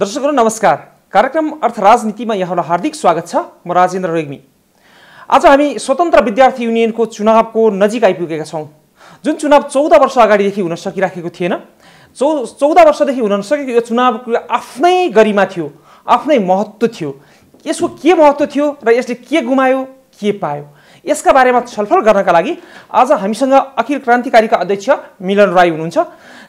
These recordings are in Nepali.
दर्शकहरू नमस्कार कार्यक्रम अर्थ राजनीतिमा यहाँलाई हार्दिक स्वागत छ म राजेन्द्र रेग्मी आज हामी स्वतन्त्र विद्यार्थी युनियनको चुनावको नजिक आइपुगेका छौँ जुन चुनाव चौध वर्ष अगाडिदेखि हुन सकिराखेको थिएन चौ चौध वर्षदेखि हुन नसकेको यो चुनाव आफ्नै गरिमा थियो आफ्नै महत्त्व थियो यसको के महत्त्व थियो र यसले के गुमायो के पायो यसका बारेमा छलफल गर्नका लागि आज हामीसँग अखिल क्रान्तिकारीका अध्यक्ष मिलन राई हुनुहुन्छ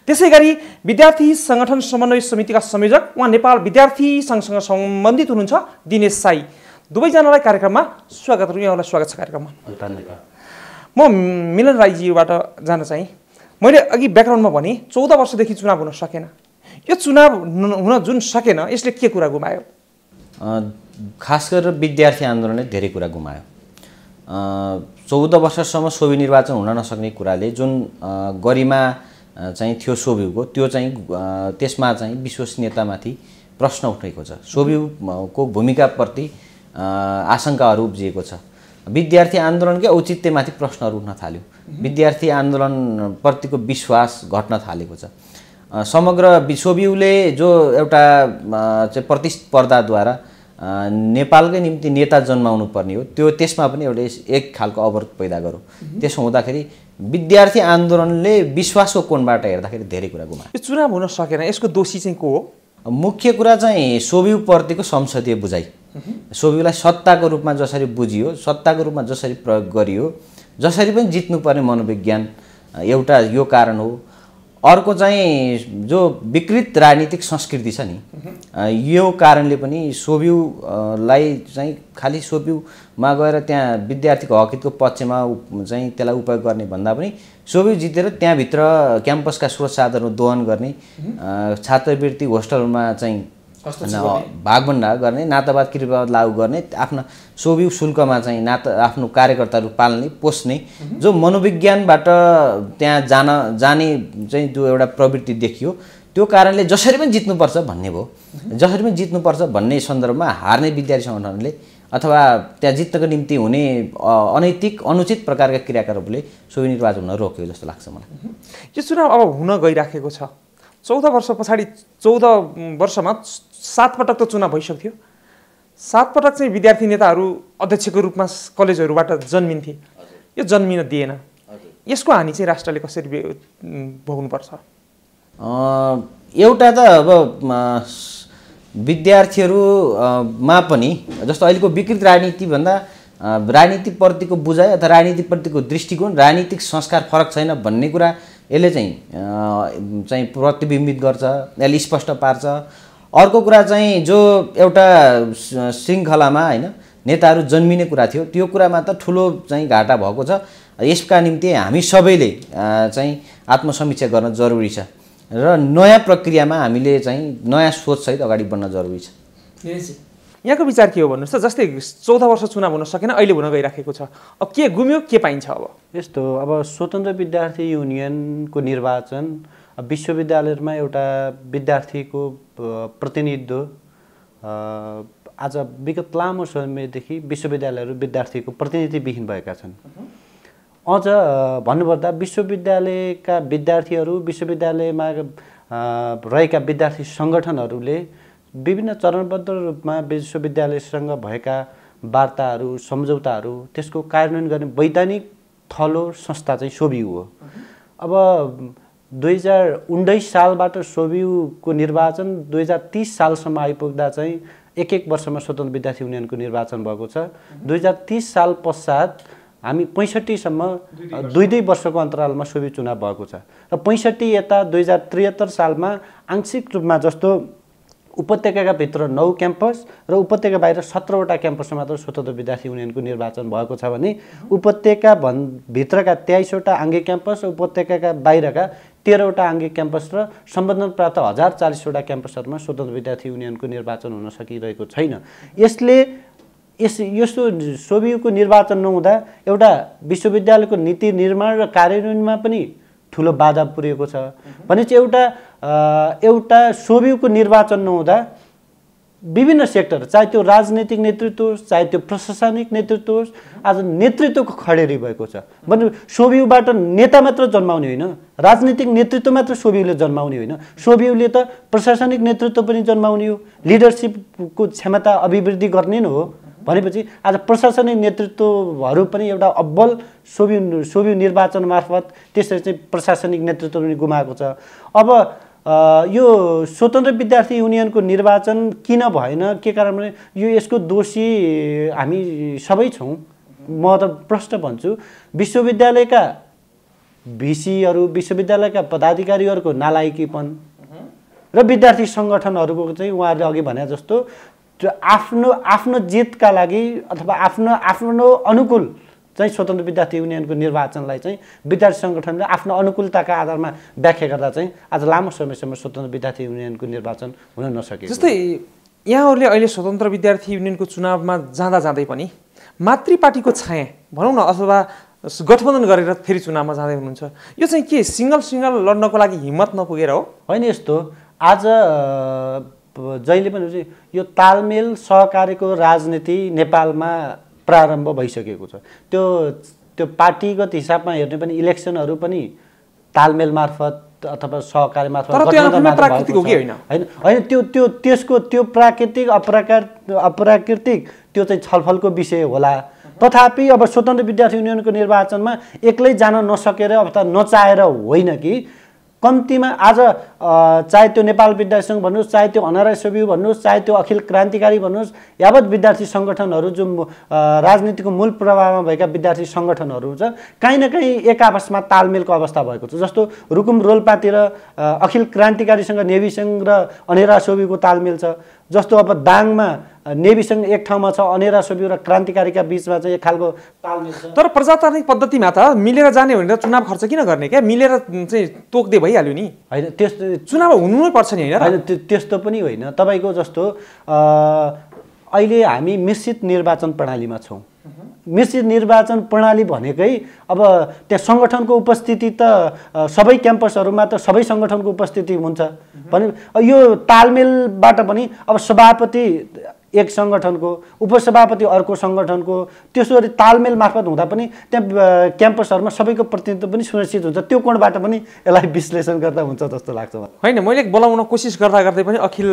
त्यसै गरी विद्यार्थी सङ्गठन समन्वय समितिका संयोजक उहाँ नेपाल विद्यार्थी सङ्घसँग सम्बन्धित हुनुहुन्छ दिनेश साई दुवैजनालाई कार्यक्रममा स्वागत यहाँलाई स्वागत छ कार्यक्रममा धन्यवाद म मिलन राईजीबाट जान चाहिँ मैले अघि ब्याकग्राउन्डमा भने चौध वर्षदेखि चुनाव हुन सकेन यो चुनाव हुन जुन सकेन यसले के कुरा गुमायो खास गरेर विद्यार्थी आन्दोलनले धेरै कुरा गुमायो चौध वर्षसम्म सोभि निर्वाचन हुन नसक्ने कुराले जुन गरिमा चाहिँ थियो सोभ्यूको त्यो चाहिँ त्यसमा चाहिँ विश्वसनीयतामाथि प्रश्न उठेको छ सोभ्यूको भूमिकाप्रति आशङ्काहरू उब्जिएको छ विद्यार्थी आन्दोलनकै औचित्यमाथि प्रश्नहरू उठ्न थाल्यो विद्यार्थी आन्दोलनप्रतिको विश्वास घट्न थालेको छ समग्र विश्वव्यूले जो एउटा चाहिँ प्रतिस्पर्धाद्वारा नेपालकै निम्ति नेता जन्माउनु पर्ने हो त्यो त्यसमा पनि एउटा एक खालको अवरोध पैदा गरौँ त्यसो हुँदाखेरि विद्यार्थी आन्दोलनले विश्वासको कोणबाट हेर्दाखेरि धेरै कुरा गुमा यो चुनाव हुन सकेन यसको दोषी चाहिँ को हो मुख्य कुरा चाहिँ सोभिउप्रतिको संसदीय बुझाइ सोभिउलाई सत्ताको रूपमा जसरी बुझियो सत्ताको रूपमा जसरी प्रयोग गरियो जसरी पनि जित्नुपर्ने मनोविज्ञान एउटा यो कारण हो अर्को चाहिँ जो विकृत राजनीतिक संस्कृति छ नि यो कारणले पनि लाई चाहिँ खालि सोभिउमा गएर त्यहाँ विद्यार्थीको हकितको पक्षमा चाहिँ त्यसलाई उपयोग गर्ने भन्दा पनि सोभ्यु जितेर त्यहाँभित्र क्याम्पसका स्रोत साधनहरू दोहन गर्ने छात्रवृत्ति होस्टलमा चाहिँ भागभन्डा गर्ने नातावाद कृपावाद लागू गर्ने आफ्ना सोभि शुल्कमा चाहिँ नात आफ्नो कार्यकर्ताहरू पाल्ने पोस्ने जो मनोविज्ञानबाट त्यहाँ जान जाने चाहिँ त्यो एउटा प्रवृत्ति देखियो त्यो कारणले जसरी पनि जित्नुपर्छ भन्ने भयो जसरी पनि जित्नुपर्छ भन्ने सन्दर्भमा हार्ने विद्यार्थी सङ्गठनले अथवा त्यहाँ जित्नको निम्ति हुने अनैतिक अनुचित प्रकारका क्रियाकलापले सोभि निर्वाचन हुन रोक्यो जस्तो लाग्छ मलाई यो चुनाव अब हुन गइराखेको छ चौध वर्ष पछाडि चौध वर्षमा सातपटक त चुनाव भइसक्थ्यो सात पटक चाहिँ विद्यार्थी नेताहरू अध्यक्षको रूपमा कलेजहरूबाट जन्मिन्थे यो जन्मिन दिएन यसको हानि चाहिँ राष्ट्रले कसरी भोग्नुपर्छ एउटा त अब विद्यार्थीहरूमा पनि जस्तो अहिलेको विकृत राजनीतिभन्दा राजनीतिप्रतिको बुझाइ अथवा राजनीतिप्रतिको दृष्टिकोण राजनीतिक संस्कार फरक छैन भन्ने कुरा यसले चाहिँ चाहिँ प्रतिबिम्बित गर्छ यसले स्पष्ट पार्छ अर्को कुरा चाहिँ जो एउटा श्रृङ्खलामा होइन नेताहरू जन्मिने कुरा थियो त्यो कुरामा त ठुलो चाहिँ घाटा भएको छ यसका निम्ति हामी सबैले चाहिँ आत्मसमीक्षा गर्न जरुरी छ र नयाँ प्रक्रियामा हामीले चाहिँ नयाँ सोचसहित अगाडि बढ्न जरुरी छ यहाँको विचार के हो भन्नुहोस् त जस्तै चौध वर्ष चुनाव हुन सकेन अहिले हुन गइराखेको छ अब के गुम्यो के पाइन्छ अब यस्तो अब स्वतन्त्र विद्यार्थी युनियनको निर्वाचन विश्वविद्यालयमा एउटा विद्यार्थीको प्रतिनिधित्व आज विगत लामो समयदेखि विश्वविद्यालयहरू विद्यार्थीको प्रतिनिधिविहीन भएका छन् अझ भन्नुपर्दा विश्वविद्यालयका विद्यार्थीहरू विश्वविद्यालयमा रहेका विद्यार्थी सङ्गठनहरूले विभिन्न चरणबद्ध रूपमा विश्वविद्यालयसँग भएका वार्ताहरू सम्झौताहरू त्यसको कार्यान्वयन गर्ने वैधानिक थलो संस्था चाहिँ सोभियु हो अब दुई हजार उन्नाइस सालबाट सोभियुको निर्वाचन दुई हजार तिस सालसम्म आइपुग्दा चाहिँ एक एक वर्षमा स्वतन्त्र विद्यार्थी युनियनको निर्वाचन भएको छ दुई हजार तिस साल पश्चात हामी पैँसठीसम्म दुई दुई वर्षको अन्तरालमा सोभि चुनाव भएको छ र पैँसठी यता दुई हजार त्रिहत्तर सालमा आंशिक रूपमा जस्तो उपत्यका भित्र नौ क्याम्पस र उपत्यका बाहिर सत्रवटा क्याम्पसमा मात्र स्वतन्त्र विद्यार्थी युनियनको निर्वाचन भएको छ भने उपत्यका भन् भित्रका तेइसवटा आङ्गे क्याम्पस र उपत्यका बाहिरका तेह्रवटा आङ्गे क्याम्पस र सम्बन्धन प्राप्त हजार चालिसवटा क्याम्पसहरूमा स्वतन्त्र विद्यार्थी युनियनको निर्वाचन हुन सकिरहेको छैन यसले यस यस्तो सोभियुको निर्वाचन नहुँदा एउटा विश्वविद्यालयको नीति निर्माण र कार्यान्वयनमा पनि ठुलो बाधा पुगेको छ भने चाहिँ एउटा एउटा सोभिको निर्वाचन नहुँदा विभिन्न सेक्टर चाहे त्यो राजनैतिक नेतृत्व होस् चाहे त्यो प्रशासनिक नेतृत्व होस् आज नेतृत्वको खडेरी भएको छ भने सोभिबाट नेता मात्र जन्माउने होइन राजनीतिक नेतृत्व मात्र सोभिले जन्माउने होइन सोभिले त प्रशासनिक नेतृत्व पनि जन्माउने हो लिडरसिपको क्षमता अभिवृद्धि गर्ने नै हो भनेपछि आज प्रशासनिक नेतृत्वहरू पनि एउटा अब्बल सोभि सोभि निर्वाचन मार्फत त्यसरी चाहिँ प्रशासनिक नेतृत्व पनि गुमाएको छ अब यो स्वतन्त्र विद्यार्थी युनियनको निर्वाचन किन भएन के कारण भने यो यसको दोषी हामी सबै छौँ म त प्रश्न भन्छु विश्वविद्यालयका भिसीहरू विश्वविद्यालयका पदाधिकारीहरूको नालायकीपन र विद्यार्थी सङ्गठनहरूको चाहिँ उहाँहरूले अघि भने जस्तो आफ्नो आफ्नो जितका लागि अथवा आफ्नो आफ्नो अनुकूल चाहिँ स्वतन्त्र विद्यार्थी युनियनको निर्वाचनलाई चाहिँ विद्यार्थी सङ्गठनले आफ्नो अनुकूलताका आधारमा व्याख्या गर्दा चाहिँ आज लामो समयसम्म स्वतन्त्र विद्यार्थी युनियनको निर्वाचन हुन नसके जस्तै यहाँहरूले अहिले स्वतन्त्र विद्यार्थी युनियनको चुनावमा जाँदा जाँदै पनि मातृ पार्टीको छाया भनौँ न अथवा गठबन्धन गरेर फेरि चुनावमा जाँदै हुनुहुन्छ यो चाहिँ के सिङ्गल सिङ्गल लड्नको लागि हिम्मत नपुगेर हो होइन यस्तो आज जहिले पनि यो तालमेल सहकारीको राजनीति नेपालमा प्रारम्भ भइसकेको छ त्यो त्यो पार्टीगत हिसाबमा हेर्ने पनि इलेक्सनहरू पनि तालमेल मार्फत अथवा सहकारी मार्फत होइन होइन त्यो त्यो त्यसको त्यो प्राकृतिक अपराकार अप्राकृतिक त्यो चाहिँ छलफलको विषय होला तथापि अब स्वतन्त्र विद्यार्थी युनियनको निर्वाचनमा एक्लै जान नसकेर अथवा नचाहेर होइन कि कम्तीमा आज चाहे त्यो नेपाल विद्यार्थी सङ्घ भन्नुहोस् चाहे त्यो अनारएसयु भन्नुहोस् चाहे त्यो अखिल क्रान्तिकारी भन्नुहोस् यावत विद्यार्थी सङ्गठनहरू जुन राजनीतिको मूल प्रभावमा भएका विद्यार्थी सङ्गठनहरू हुन्छ काहीँ न काहीँ एक आपसमा तालमेलको अवस्था भएको छ जस्तो रुकुम रोल्पातिर अखिल क्रान्तिकारीसँग नेभीसँग र अनेरा सोबीको तालमेल छ जस्तो अब दाङमा नेभीसँग एक ठाउँमा छ अनेरा सोब्यू र क्रान्तिकारीका बिचमा चाहिँ एक खालको तालमेल तर प्रजातान्त्रिक पद्धतिमा त मिलेर जाने हो भने त चुनाव खर्च किन गर्ने क्या मिलेर चाहिँ तोक्दै भइहाल्यो नि होइन त्यस्तो चुनाव हुनु नै पर्छ नि होइन होइन त्यस्तो पनि होइन तपाईँको जस्तो अहिले हामी मिश्रित निर्वाचन प्रणालीमा छौँ मिश्रित निर्वाचन प्रणाली भनेकै अब त्यहाँ सङ्गठनको उपस्थिति त सबै क्याम्पसहरूमा त सबै सङ्गठनको उपस्थिति हुन्छ भने यो तालमेलबाट पनि अब सभापति एक सङ्गठनको उपसभापति अर्को सङ्गठनको त्यसो गरी तालमेल मार्फत हुँदा पनि त्यहाँ क्याम्पसहरूमा सबैको प्रतिनिधित्व पनि सुनिश्चित हुन्छ त्यो कोणबाट पनि यसलाई विश्लेषण गर्दा हुन्छ जस्तो लाग्छ मलाई होइन मैले बोलाउन कोसिस गर्दा गर्दै पनि अखिल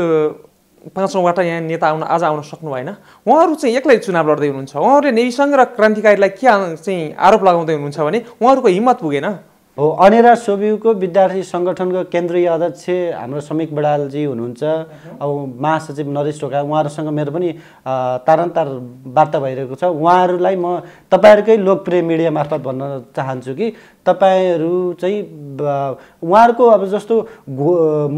पाँचौँबाट यहाँ नेता आउन आज आउन सक्नु भएन उहाँहरू चाहिँ एक्लै चुनाव लड्दै हुनुहुन्छ उहाँहरूले नेविसङ्घ र क्रान्तिकारीलाई के चाहिँ आरोप लगाउँदै हुनुहुन्छ भने उहाँहरूको हिम्मत पुगेन हो अनेरा सोबिउको विद्यार्थी सङ्गठनको केन्द्रीय अध्यक्ष हाम्रो समीक बडालजी हुनुहुन्छ अब महासचिव नरेश ढोका उहाँहरूसँग मेरो पनि तारन्तार वार्ता भइरहेको छ उहाँहरूलाई म तपाईँहरूकै लोकप्रिय मिडिया मार्फत भन्न चाहन्छु कि तपाईँहरू चाहिँ उहाँहरूको अब जस्तो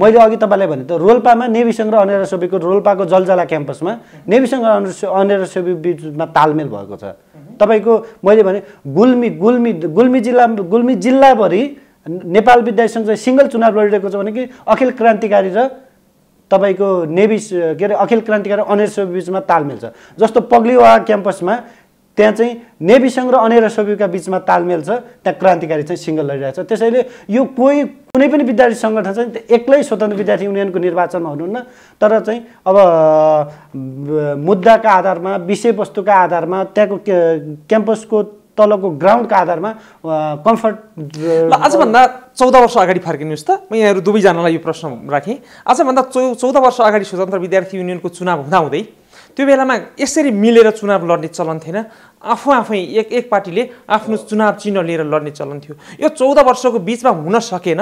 मैले अघि तपाईँलाई भने त रोल्पामा नेभीसँग र अनेरा सोभिको रोल्पाको जलजला क्याम्पसमा नेभीसँग अनेरा सोबी बिचमा तालमेल भएको छ तपाईँको मैले भने गुल्मी गुल्मी गुल्मी जिल्ला गुल्मी जिल्लाभरि नेपाल विद्यार्थी सङ्घ चाहिँ सिङ्गल चुनाव लडिरहेको छ भने कि अखिल क्रान्तिकारी र तपाईँको नेभी के अरे अखिल क्रान्तिकारी अनेरसको बिचमा तालमेल छ जस्तो पग्लिवा क्याम्पसमा त्यहाँ चाहिँ सङ्घ र अनेर सबैका बिचमा तालमेल छ त्यहाँ क्रान्तिकारी चाहिँ सिङ्गल लडिरहेको छ त्यसैले यो कोही कुनै पनि विद्यार्थी सङ्गठन चाहिँ एक्लै स्वतन्त्र विद्यार्थी युनियनको निर्वाचनमा हुनुहुन्न तर चाहिँ अब मुद्दाका आधारमा विषयवस्तुका आधारमा त्यहाँको क्याम्पसको तलको ग्राउन्डका आधारमा कम्फर्ट आजभन्दा चौध वर्ष अगाडि फर्किनुहोस् त म यहाँहरू दुवैजनालाई यो प्रश्न राखेँ आजभन्दा चौ चौध वर्ष अगाडि स्वतन्त्र विद्यार्थी युनियनको चुनाव हुँदाहुँदै त्यो बेलामा यसरी मिलेर चुनाव लड्ने चलन थिएन आफू आफै एक एक पार्टीले आफ्नो चुनाव चिन्ह लिएर लड्ने चलन थियो यो चौध वर्षको बिचमा हुन सकेन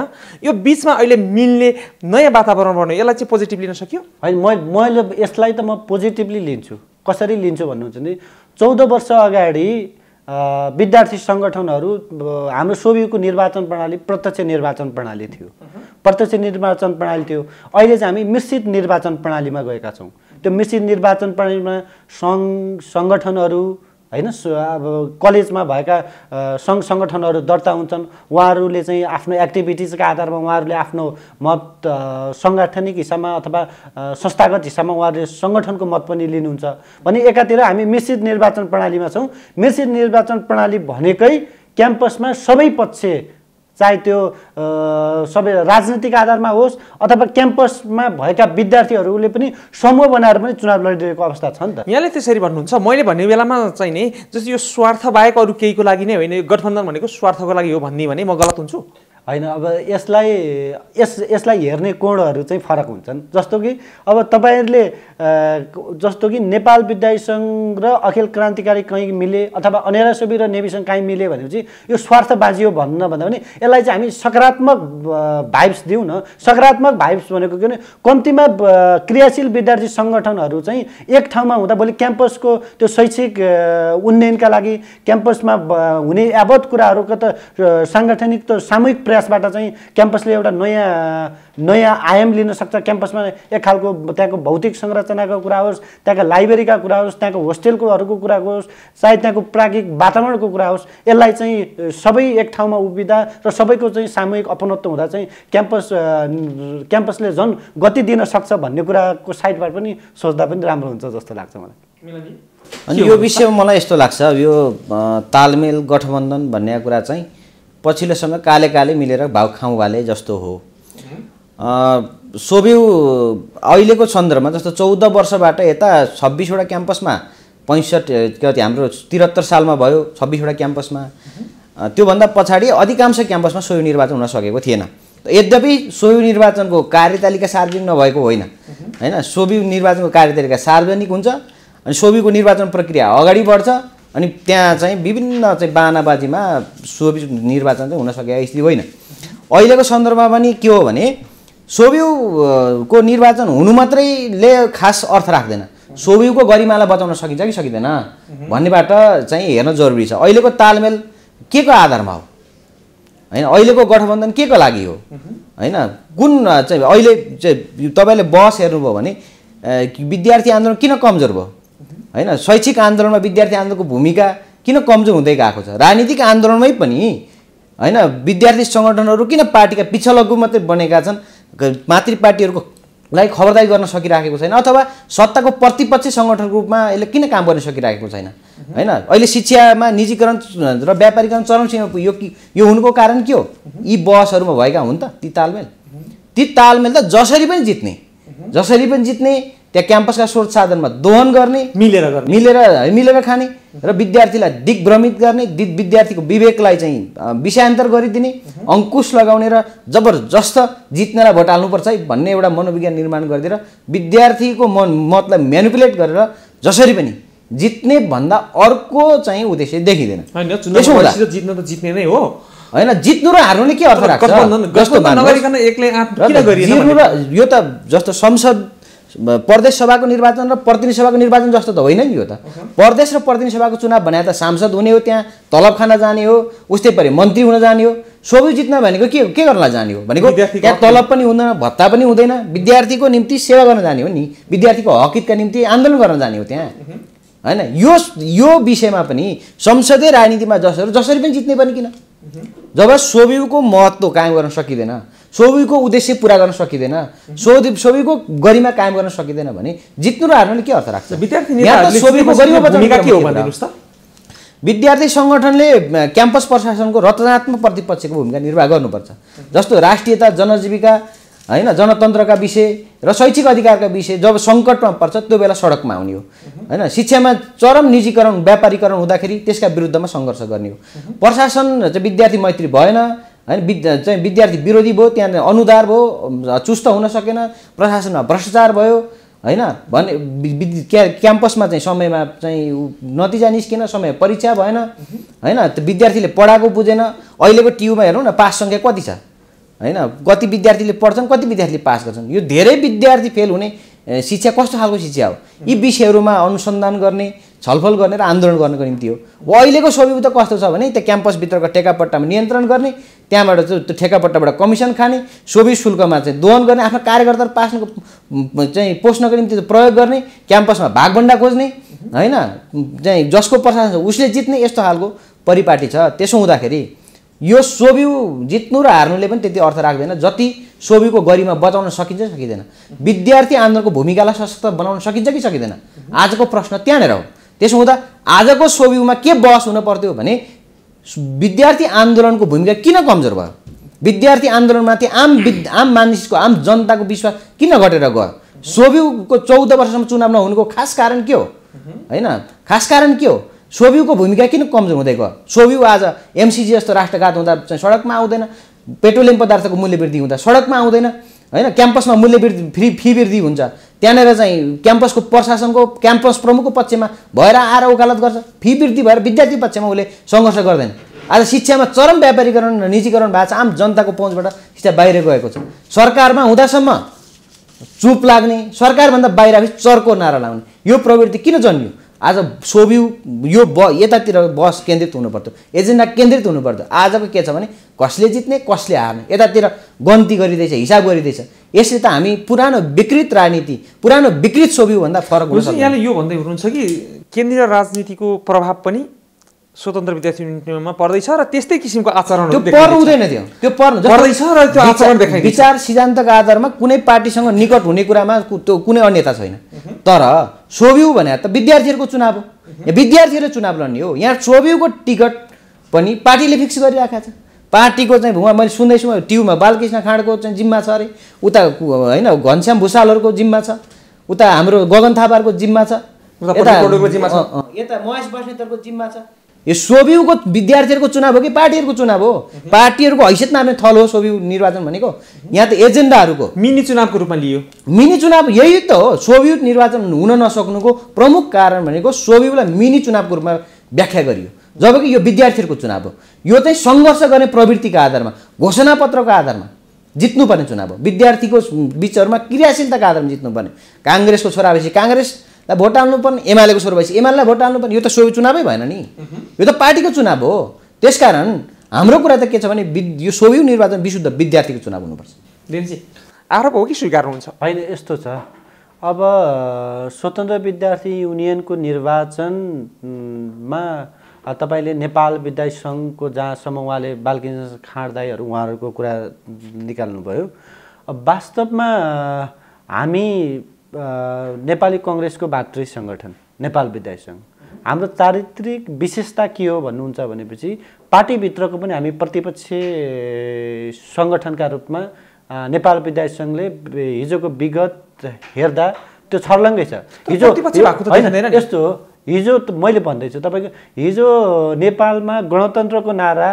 यो बिचमा अहिले मिल्ने नयाँ वातावरण बनायो यसलाई चाहिँ पोजिटिभ लिन सकियो होइन मैले यसलाई त म पोजिटिभली लिन्छु कसरी लिन्छु भन्नुहुन्छ भने चौध वर्ष अगाडि विद्यार्थी सङ्गठनहरू हाम्रो सोभिको निर्वाचन प्रणाली प्रत्यक्ष निर्वाचन प्रणाली थियो प्रत्यक्ष निर्वाचन प्रणाली थियो अहिले चाहिँ हामी मिश्रित निर्वाचन प्रणालीमा गएका छौँ त्यो मिश्रित निर्वाचन प्रणालीमा सङ्घ सङ्गठनहरू होइन अब कलेजमा भएका सङ्घ सङ्गठनहरू दर्ता हुन्छन् उहाँहरूले चाहिँ आफ्नो एक्टिभिटिजका आधारमा उहाँहरूले आफ्नो मत साङ्गठनिक हिसाबमा अथवा संस्थागत हिसाबमा उहाँहरूले सङ्गठनको मत पनि लिनुहुन्छ भने एकातिर हामी मिश्रित निर्वाचन प्रणालीमा छौँ मिश्रित निर्वाचन प्रणाली भनेकै क्याम्पसमा सबै पक्ष चाहे त्यो सबै राजनीतिक आधारमा होस् अथवा क्याम्पसमा भएका विद्यार्थीहरूले पनि समूह बनाएर पनि चुनाव लडिरहेको अवस्था छ नि त यहाँले त्यसरी भन्नुहुन्छ मैले भन्ने बेलामा चाहिँ नि जस्तो यो स्वार्थ बाहेक अरू केहीको लागि नै होइन यो गठबन्धन भनेको स्वार्थको लागि हो भन्ने भने म गलत हुन्छु होइन अब यसलाई यस यसलाई हेर्ने कोणहरू चाहिँ फरक हुन्छन् जस्तो कि अब तपाईँहरूले जस्तो कि नेपाल विद्यार्थी सङ्घ र अखिल क्रान्तिकारी कहीँ मिले अथवा अनेरा सोबी र नेभीसँग कहीँ मिले भनेपछि यो स्वार्थ बाजियो भन्न भन्दा पनि यसलाई चाहिँ हामी सकारात्मक भाइब्स दिउँ न सकारात्मक भाइब्स भनेको के भने कम्तीमा क्रियाशील विद्यार्थी सङ्गठनहरू चाहिँ एक ठाउँमा हुँदा भोलि क्याम्पसको त्यो शैक्षिक उन्नयनका लागि क्याम्पसमा हुने यावत कुराहरूको त साङ्गठनिक त सामूहिक प्रयासबाट चाहिँ क्याम्पसले एउटा नयाँ नयाँ आयाम लिन सक्छ क्याम्पसमा एक खालको त्यहाँको भौतिक संरचनाको कुरा होस् त्यहाँका लाइब्रेरीका कुरा होस् त्यहाँको होस्टेलकोहरूको कुरा होस् चाहे त्यहाँको प्राकृतिक वातावरणको कुरा होस् यसलाई चाहिँ सबै एक ठाउँमा उभिँदा र सबैको चाहिँ सामूहिक अपनत्व हुँदा चाहिँ क्याम्पस क्याम्पसले झन् गति दिन सक्छ भन्ने कुराको साइडबाट पनि सोच्दा पनि राम्रो हुन्छ जस्तो लाग्छ मलाई अनि यो विषयमा मलाई यस्तो लाग्छ यो तालमेल गठबन्धन भन्ने कुरा चाहिँ पछिल्लोसँग काले काले मिलेर भाउ खाउँ जस्तो हो सोभ्यू अहिलेको सन्दर्भमा जस्तो चौध वर्षबाट यता छब्बिसवटा क्याम्पसमा पैँसठ के हाम्रो त्रिहत्तर सालमा भयो छब्बिसवटा क्याम्पसमा त्योभन्दा पछाडि अधिकांश क्याम्पसमा सोही निर्वाचन हुन सकेको थिएन यद्यपि सोही निर्वाचनको कार्यतालिका सार्वजनिक नभएको होइन होइन सोभि निर्वाचनको कार्यतालिका सार्वजनिक हुन्छ अनि सोभिको निर्वाचन प्रक्रिया अगाडि बढ्छ अनि त्यहाँ चाहिँ विभिन्न चाहिँ बानाबाजीमा सोभि निर्वाचन चाहिँ हुन सके स्थिति होइन अहिलेको सन्दर्भमा पनि के हो भने सोभिको निर्वाचन हुनु मात्रैले खास अर्थ राख्दैन सोभिको गरिमालाई बचाउन सकिन्छ कि सकिँदैन भन्नेबाट चाहिँ हेर्न जरुरी छ अहिलेको तालमेल के को आधारमा हो होइन अहिलेको गठबन्धन के को लागि हो होइन कुन चाहिँ अहिले चाहिँ तपाईँले बस हेर्नुभयो भने विद्यार्थी आन्दोलन किन कमजोर भयो होइन शैक्षिक आन्दोलनमा विद्यार्थी आन्दोलनको भूमिका किन कमजोर हुँदै गएको छ राजनीतिक आन्दोलनमै पनि होइन विद्यार्थी सङ्गठनहरू किन पार्टीका पिछलग्गु मात्रै बनेका छन् मातृ पार्टीहरूको लाई खबरदारी गर्न सकिराखेको छैन अथवा सत्ताको प्रतिपक्षी सङ्गठनको रूपमा यसले किन काम गर्न सकिराखेको छैन होइन अहिले शिक्षामा निजीकरण र व्यापारीकरण चरम सीमा यो यो हुनुको कारण के हो यी बसहरूमा भएका हुन् त ती तालमेल ती तालमेल त जसरी पनि जित्ने जसरी पनि जित्ने त्यहाँ क्याम्पसका स्रोत साधनमा दोहन गर्ने मिलेर गर्ने मिलेर मिलेर खाने र विद्यार्थीलाई दिग्भ्रमित गर्ने विद्यार्थीको विवेकलाई चाहिँ विषयान्तर गरिदिने अङ्कुश लगाउने र जबरजस्त जित्नेलाई भोट हाल्नुपर्छ है भन्ने एउटा मनोविज्ञान निर्माण गरिदिएर विद्यार्थीको मन मतलाई मेनिपुलेट गरेर जसरी पनि जित्ने भन्दा अर्को चाहिँ उद्देश्य देखिँदैन होइन त जित्ने नै हो होइन जित्नु र हार्नुले के अर्थ राख्छ यो त जस्तो संसद प्रदेश सभाको निर्वाचन र प्रतिनिधि सभाको निर्वाचन जस्तो त होइन नि यो त प्रदेश र प्रतिनिधि सभाको चुनाव भने त सांसद हुने हो त्यहाँ तलब खान जाने हो उस्तै परे मन्त्री हुन जाने हो सोभि जित्न भनेको के के गर्नलाई जाने हो भनेको त्यहाँ तलब पनि हुँदैन भत्ता पनि हुँदैन विद्यार्थीको निम्ति सेवा गर्न जाने हो नि विद्यार्थीको हकितका निम्ति आन्दोलन गर्न जाने हो त्यहाँ होइन यो यो विषयमा पनि संसदीय राजनीतिमा जसहरू जसरी पनि जित्ने पनि किन जब सोभिको महत्त्व कायम गर्न सकिँदैन सोबीको उद्देश्य पुरा गर्न सकिँदैन सोधि सोभिको गरिमा कायम गर्न सकिँदैन भने जित्नु र हार्नुले के अर्थ राख्छ विद्यार्थी सङ्गठनले क्याम्पस प्रशासनको रचनात्मक प्रतिपक्षको भूमिका निर्वाह गर्नुपर्छ जस्तो राष्ट्रियता जनजीविका होइन जनतन्त्रका विषय र शैक्षिक अधिकारका विषय जब सङ्कटमा पर्छ त्यो बेला सडकमा आउने हो होइन शिक्षामा चरम निजीकरण व्यापारीकरण हुँदाखेरि त्यसका विरुद्धमा सङ्घर्ष गर्ने हो प्रशासन चाहिँ विद्यार्थी मैत्री भएन होइन विद्या चाहिँ विद्यार्थी विरोधी भयो त्यहाँ अनुदार भयो चुस्त हुन सकेन प्रशासनमा भ्रष्टाचार भयो होइन भने क्या क्याम्पसमा चाहिँ समयमा चाहिँ नतिजा निस्केन समय परीक्षा भएन होइन विद्यार्थीले पढाएको बुझेन अहिलेको टियुमा हेरौँ न पास सङ्ख्या कति छ होइन कति विद्यार्थीले पढ्छन् कति विद्यार्थीले पास गर्छन् यो धेरै विद्यार्थी फेल हुने शिक्षा कस्तो खालको शिक्षा हो यी विषयहरूमा अनुसन्धान गर्ने छलफल गर्ने र आन्दोलन गर्नको निम्ति हो अहिलेको स्वरूप कस्तो छ भने त्यो क्याम्पसभित्रको टेकापट्टामा नियन्त्रण गर्ने त्यहाँबाट चाहिँ त्यो ठेकापट्टाबाट कमिसन खाने सोभि शुल्कमा चाहिँ दोहन गर्ने आफ्नो कार्यकर्ता पास्नको चाहिँ पोस्नको निम्ति प्रयोग गर्ने क्याम्पसमा भागभन्डा खोज्ने होइन चाहिँ जसको प्रशासन छ उसले जित्ने यस्तो खालको परिपाटी छ त्यसो हुँदाखेरि यो सोभि जित्नु र हार्नुले पनि त्यति अर्थ राख्दैन जति सोभिको गरिमा बचाउन सकिन्छ सकिँदैन विद्यार्थी आन्दोलनको भूमिकालाई सशक्त बनाउन सकिन्छ कि सकिँदैन आजको प्रश्न त्यहाँनिर हो त्यसो हुँदा आजको सोभिमा के बहस हुनु पर्थ्यो भने विद्यार्थी आन्दोलनको भूमिका किन कमजोर भयो विद्यार्थी आन्दोलनमाथि आम आम मानिसको आम जनताको विश्वास किन घटेर गयो सोभिको चौध वर्षसम्म चुनाव नहुनुको खास कारण के हो होइन खास कारण के हो सोभिको भूमिका किन कमजोर हुँदै गयो सोभिउ आज एमसिजी जस्तो राष्ट्रघात हुँदा चाहिँ सडकमा आउँदैन पेट्रोलियम पदार्थको मूल्य वृद्धि हुँदा सडकमा आउँदैन होइन क्याम्पसमा मूल्य वृद्धि फ्री फी वृद्धि हुन्छ त्यहाँनिर चाहिँ क्याम्पसको प्रशासनको क्याम्पस प्रमुखको पक्षमा भएर आएर उकालत गर्छ फी वृद्धि भएर विद्यार्थी पक्षमा उसले सङ्घर्ष गर्दैन आज शिक्षामा चरम व्यापारीकरण र निजीकरण भएको छ आम जनताको पहुँचबाट शिक्षा बाहिर गएको छ सरकारमा हुँदासम्म चुप लाग्ने सरकारभन्दा बाहिर चर्को नारा लाउने यो प्रवृत्ति किन जन्मियो आज सोभ्यू यो ब यतातिर बस केन्द्रित हुनुपर्थ्यो एजेन्डा केन्द्रित हुनुपर्थ्यो आजको के छ भने कसले जित्ने कसले हार्ने यतातिर गन्ती गरिँदैछ हिसाब गरिँदैछ यसले त हामी पुरानो विकृत राजनीति पुरानो विकृत सोभ्यूभन्दा फरक हुन्छ यहाँले यो भन्दै हुनुहुन्छ कि केन्द्रीय राजनीतिको प्रभाव पनि स्वतन्त्र विद्यार्थी युनियनमा पर्दैछ र त्यस्तै किसिमको आचरण त्यो पर्नु हुँदैन थियो त्यो पर्नु पर्दैछ र त्यो आचरण देखाइ विचार सिद्धान्तको आधारमा कुनै पार्टीसँग निकट हुने कुरामा त्यो कुनै अन्यता छैन तर सोभ्यु भने त विद्यार्थीहरूको चुनाव हो यहाँ विद्यार्थीहरू चुनाव लड्ने हो यहाँ सोभ्युको टिकट पनि पार्टीले फिक्स गरिराखेको छ पार्टीको चाहिँ भुवा मैले सुन्दैछु ट्युमा बालकृष्ण खाँडको चाहिँ जिम्मा छ अरे उता होइन घनश्याम भुषालहरूको जिम्मा छ उता हाम्रो गगन थापाहरूको जिम्मा छ यता महेश बस्नेतहरूको जिम्मा छ यो सोभिउको विद्यार्थीहरूको चुनाव हो कि पार्टीहरूको चुनाव हो पार्टीहरूको हैसियत मार्ने थल हो सोभिउ निर्वाचन भनेको यहाँ त एजेन्डाहरूको मिनी चुनावको रूपमा लियो मिनी चुनाव यही त हो सोभिउ निर्वाचन हुन नसक्नुको प्रमुख कारण भनेको सोभिउलाई मिनी चुनावको रूपमा व्याख्या गरियो जबकि यो विद्यार्थीहरूको चुनाव हो यो चाहिँ सङ्घर्ष गर्ने प्रवृत्तिको आधारमा घोषणापत्रको आधारमा जित्नुपर्ने चुनाव हो विद्यार्थीको बिचहरूमा क्रियाशीलताको आधारमा जित्नुपर्ने काङ्ग्रेसको छोरा भएपछि काङ्ग्रेस ला भोट हाल्नुपर्ने एमालेको स्वर भएपछि एमालेलाई भोट हाल्नुपर्ने यो त सो चुनावै भएन नि यो त पार्टीको चुनाव हो त्यसकारण हाम्रो कुरा त के छ भने यो सोभि निर्वाचन विशुद्ध विद्यार्थीको चुनाव हुनुपर्छ आरोप हो कि स्वीकार्नुहुन्छ होइन यस्तो छ अब स्वतन्त्र विद्यार्थी युनियनको निर्वाचनमा तपाईँले नेपाल विद्या सङ्घको जहाँसम्म उहाँले बालकृष्ण खाँडदाईहरू उहाँहरूको कुरा निकाल्नुभयो वास्तवमा हामी नेपाली कङ्ग्रेसको भातृ सङ्गठन नेपाल विद्यार्थी सङ्घ हाम्रो चारित्रिक विशेषता के हो भन्नुहुन्छ भनेपछि पार्टीभित्रको पनि हामी प्रतिपक्ष सङ्गठनका रूपमा नेपाल विद्यार्थी सङ्घले हिजोको विगत हेर्दा त्यो छर्लङ्गै छ हिजो होइन यस्तो हो हिजो मैले भन्दैछु तपाईँको हिजो नेपालमा गणतन्त्रको नारा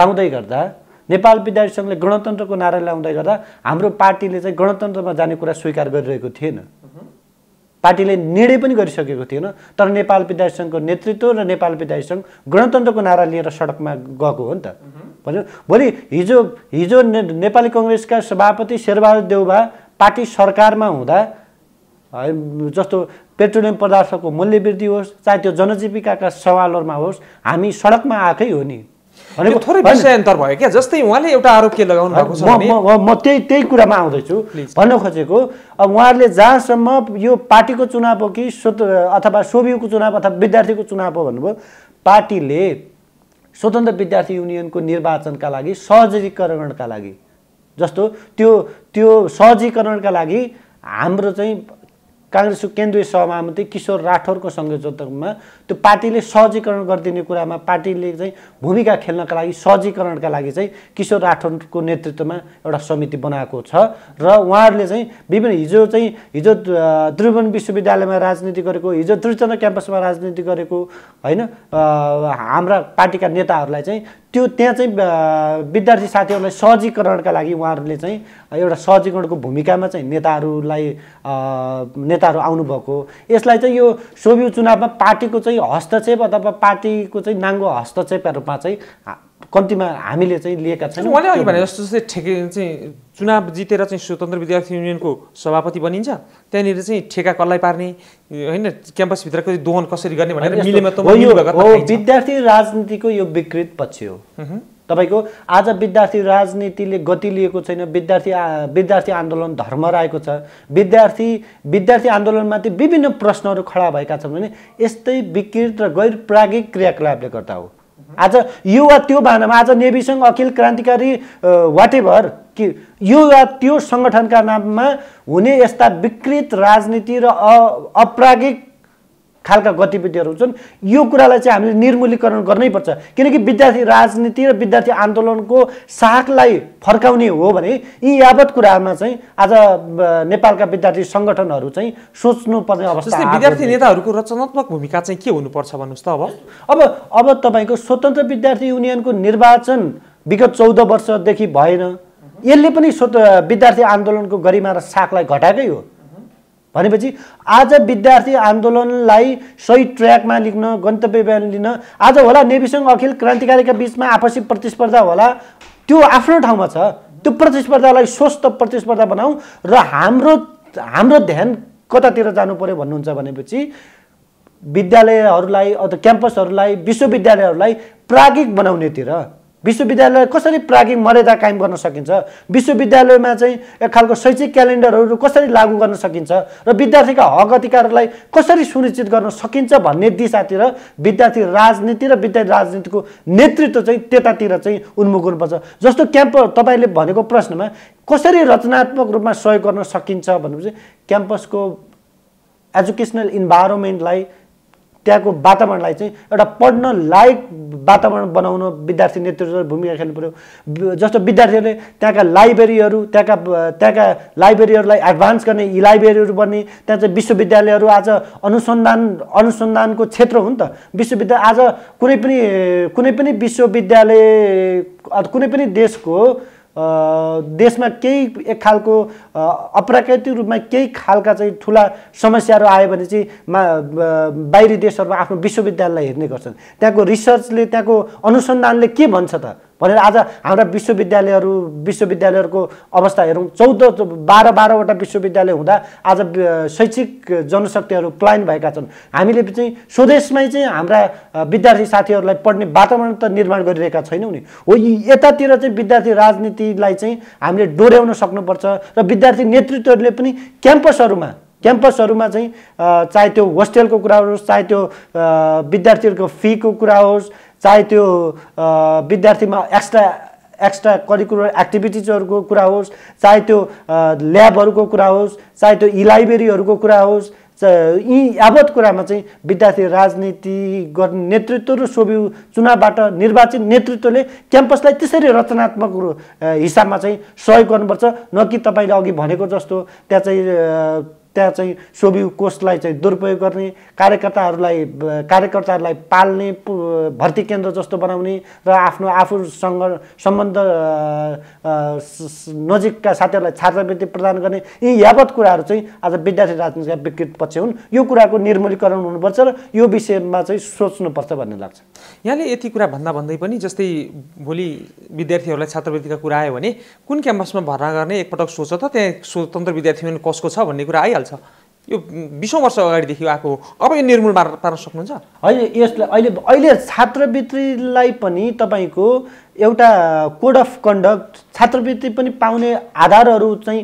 लाउँदै गर्दा नेपाल विद्यार्थी सङ्घले गणतन्त्रको नारा ल्याउँदै गर्दा हाम्रो पार्टीले चाहिँ गणतन्त्रमा जाने कुरा स्वीकार गरिरहेको थिएन पार्टीले निर्णय पनि गरिसकेको थिएन तर नेपाल विद्यार्थी सङ्घको नेतृत्व र नेपाल विद्यार्थी सङ्घ गणतन्त्रको नारा लिएर सडकमा गएको हो नि त भन्यो भोलि हिजो हिजो नेपाली कङ्ग्रेसका सभापति शेरबहादुर देउबा पार्टी सरकारमा हुँदा जस्तो पेट्रोलियम पदार्थको मूल्य वृद्धि होस् चाहे त्यो जनजीविकाका सवालहरूमा होस् हामी सडकमा आएकै हो नि अनि थोरै विषय अन्तर भयो क्या जस्तै उहाँले एउटा आरोप के लगाउनु भएको छ म त्यही त्यही कुरामा आउँदैछु भन्न खोजेको अब उहाँहरूले जहाँसम्म यो पार्टीको चुनाव हो कि स्वत अथवा सोभियोको चुनाव अथवा विद्यार्थीको चुनाव हो भन्नुभयो पार्टीले स्वतन्त्र विद्यार्थी युनियनको निर्वाचनका लागि सहजीकरणका लागि जस्तो त्यो त्यो सहजीकरणका लागि हाम्रो चाहिँ काङ्ग्रेसको केन्द्रीय सभामन्त्री किशोर राठौरको संयोजकमा त्यो पार्टीले सहजीकरण गरिदिने कुरामा पार्टीले चाहिँ भूमिका खेल्नका लागि सहजीकरणका लागि चाहिँ किशोर राठौरको नेतृत्वमा एउटा समिति बनाएको छ र उहाँहरूले चाहिँ विभिन्न हिजो चाहिँ हिजो त्रिभुवन विश्वविद्यालयमा राजनीति गरेको हिजो त्रिचन्द्र क्याम्पसमा राजनीति गरेको होइन हाम्रा पार्टीका नेताहरूलाई चाहिँ त्यो त्यहाँ चाहिँ विद्यार्थी साथीहरूलाई सहजीकरणका लागि उहाँहरूले चाहिँ एउटा सहजीकरणको भूमिकामा चाहिँ नेताहरूलाई नेताहरू आउनुभएको यसलाई चाहिँ यो सोभि चुनावमा पार्टीको चाहिँ हस्तक्षेप अथवा पार्टीको चाहिँ नाङ्गो हस्तक्षेपका रूपमा चाहिँ कम्तीमा हामीले चाहिँ लिएका छैनौँ उहाँले अघि भने जस्तो जस्तै ठेके चाहिँ चुनाव जितेर चाहिँ स्वतन्त्र विद्यार्थी युनियनको सभापति बनिन्छ त्यहाँनिर चाहिँ ठेका कसलाई पार्ने होइन क्याम्पसभित्रको दोहन कसरी गर्ने भनेर विद्यार्थी राजनीतिको यो विकृत पक्ष हो तपाईँको आज विद्यार्थी राजनीतिले गति लिएको छैन विद्यार्थी विद्यार्थी आन्दोलन धर्म रहेको छ विद्यार्थी विद्यार्थी आन्दोलनमाथि विभिन्न प्रश्नहरू खडा भएका छन् भने यस्तै विकृत र गैर प्राज्ञिक क्रियाकलापले गर्दा हो Mm-hmm. आज यो वा त्यो बाहनामा आज नेभीसँग अखिल क्रान्तिकारी वाट एभर कि यो वा त्यो सङ्गठनका नाममा हुने यस्ता विकृत राजनीति र अप्रागिक खालका गतिविधिहरू हुन्छन् यो कुरालाई चाहिँ हामीले निर्मूलीकरण गर्नैपर्छ किनकि विद्यार्थी राजनीति र विद्यार्थी आन्दोलनको साखलाई फर्काउने हो भने यी यावत कुरामा चाहिँ आज नेपालका विद्यार्थी सङ्गठनहरू चाहिँ सोच्नुपर्ने अवस्था विद्यार्थी नेताहरूको रचनात्मक भूमिका चाहिँ के हुनुपर्छ भन्नुहोस् त अब अब अब तपाईँको स्वतन्त्र विद्यार्थी युनियनको निर्वाचन विगत चौध वर्षदेखि भएन यसले पनि स्वत विद्यार्थी आन्दोलनको गरिमा र साखलाई घटाएकै हो भनेपछि आज विद्यार्थी आन्दोलनलाई सही ट्र्याकमा लिन गन्तव्य लिन आज होला नेविसँग अखिल क्रान्तिकारीका बिचमा आपसी प्रतिस्पर्धा होला त्यो आफ्नो ठाउँमा छ त्यो प्रतिस्पर्धालाई स्वस्थ प्रतिस्पर्धा बनाऊ र हाम्रो हाम्रो ध्यान कतातिर जानु पऱ्यो भन्नुहुन्छ भनेपछि विद्यालयहरूलाई अथवा क्याम्पसहरूलाई विश्वविद्यालयहरूलाई प्रागिक बनाउनेतिर विश्वविद्यालय कसरी प्रागिक मर्यादा कायम गर्न सकिन्छ विश्वविद्यालयमा चाहिँ एक खालको शैक्षिक क्यालेन्डरहरू कसरी लागू गर्न सकिन्छ र विद्यार्थीका हक अधिकारलाई कसरी सुनिश्चित गर्न सकिन्छ भन्ने दिशातिर विद्यार्थी राजनीति र विद्यार्थी राजनीतिको नेतृत्व चाहिँ त्यतातिर चाहिँ उन्मुख हुनुपर्छ जस्तो क्याम्प तपाईँले भनेको प्रश्नमा कसरी रचनात्मक रूपमा सहयोग गर्न सकिन्छ भनेपछि क्याम्पसको एजुकेसनल इन्भाइरोमेन्टलाई त्यहाँको वातावरणलाई चाहिँ एउटा पढ्न लायक वातावरण बनाउन विद्यार्थी नेतृत्व भूमिका खेल्नु पऱ्यो जस्तो विद्यार्थीहरूले त्यहाँका लाइब्रेरीहरू त्यहाँका त्यहाँका लाइब्रेरीहरूलाई एडभान्स गर्ने यी लाइब्रेरीहरू बन्ने त्यहाँ चाहिँ विश्वविद्यालयहरू आज अनुसन्धान अनुसन्धानको क्षेत्र हो नि त विश्वविद्यालय आज कुनै पनि कुनै पनि विश्वविद्यालय कुनै पनि देशको देशमा केही एक खालको अप्राकृतिक रूपमा केही खालका चाहिँ ठुला समस्याहरू आयो भने चाहिँ मा बाहिरी देशहरूमा आफ्नो विश्वविद्यालयलाई हेर्ने गर्छन् त्यहाँको रिसर्चले त्यहाँको अनुसन्धानले के भन्छ त भनेर आज हाम्रा विश्वविद्यालयहरू विश्वविद्यालयहरूको अवस्था हेरौँ चौध बाह्र बाह्रवटा विश्वविद्यालय हुँदा आज शैक्षिक जनशक्तिहरू प्लायन भएका छन् हामीले चाहिँ स्वदेशमै चाहिँ हाम्रा विद्यार्थी साथीहरूलाई पढ्ने वातावरण त निर्माण गरिरहेका छैनौँ नि हो यतातिर चाहिँ विद्यार्थी राजनीतिलाई चाहिँ हामीले डोर्याउन सक्नुपर्छ र विद्यार्थी नेतृत्वहरूले पनि क्याम्पसहरूमा क्याम्पसहरूमा चाहिँ चाहे त्यो होस्टेलको कुरा होस् चाहे त्यो विद्यार्थीहरूको फीको कुरा होस् चाहे त्यो विद्यार्थीमा एक्स्ट्रा एक्स्ट्रा करिकुलर एक्टिभिटिजहरूको कुरा होस् चाहे त्यो ल्याबहरूको कुरा होस् चाहे त्यो इलाइब्रेरीहरूको कुरा होस् यी यावत कुरामा चाहिँ विद्यार्थी राजनीति गर्ने नेतृत्व र सोभि चुनावबाट निर्वाचित नेतृत्वले क्याम्पसलाई त्यसरी रचनात्मक हिसाबमा चाहिँ सहयोग गर्नुपर्छ न कि तपाईँले अघि भनेको जस्तो त्यहाँ चाहिँ त्यहाँ चाहिँ सोभि कोषलाई चाहिँ दुरुपयोग गर्ने कार्यकर्ताहरूलाई कार्यकर्ताहरूलाई पाल्ने भर्ती केन्द्र जस्तो बनाउने र आफ्नो आफूसँग सम्बन्ध नजिकका साथीहरूलाई छात्रवृत्ति प्रदान गर्ने यी यावत कुराहरू चाहिँ आज विद्यार्थी राजनीतिका विकृत पक्ष हुन् यो कुराको निर्मूलीकरण हुनुपर्छ र यो विषयमा चाहिँ सोच्नुपर्छ भन्ने लाग्छ यहाँले यति कुरा भन्दा भन्दै पनि जस्तै भोलि विद्यार्थीहरूलाई छात्रवृत्तिका कुरा आयो भने कुन क्याम्पसमा भर्ना गर्ने एकपटक सोच त त्यहाँ स्वतन्त्र विद्यार्थी कसको छ भन्ने कुरा आइहाल्छ यो बिसौँ वर्ष अगाडिदेखि आएको अब यो निर्मूल पार्न सक्नुहुन्छ होइन यसलाई अहिले अहिले छात्रवृत्तिलाई पनि तपाईँको एउटा कोड अफ कन्डक्ट छात्रवृत्ति पनि पाउने आधारहरू चाहिँ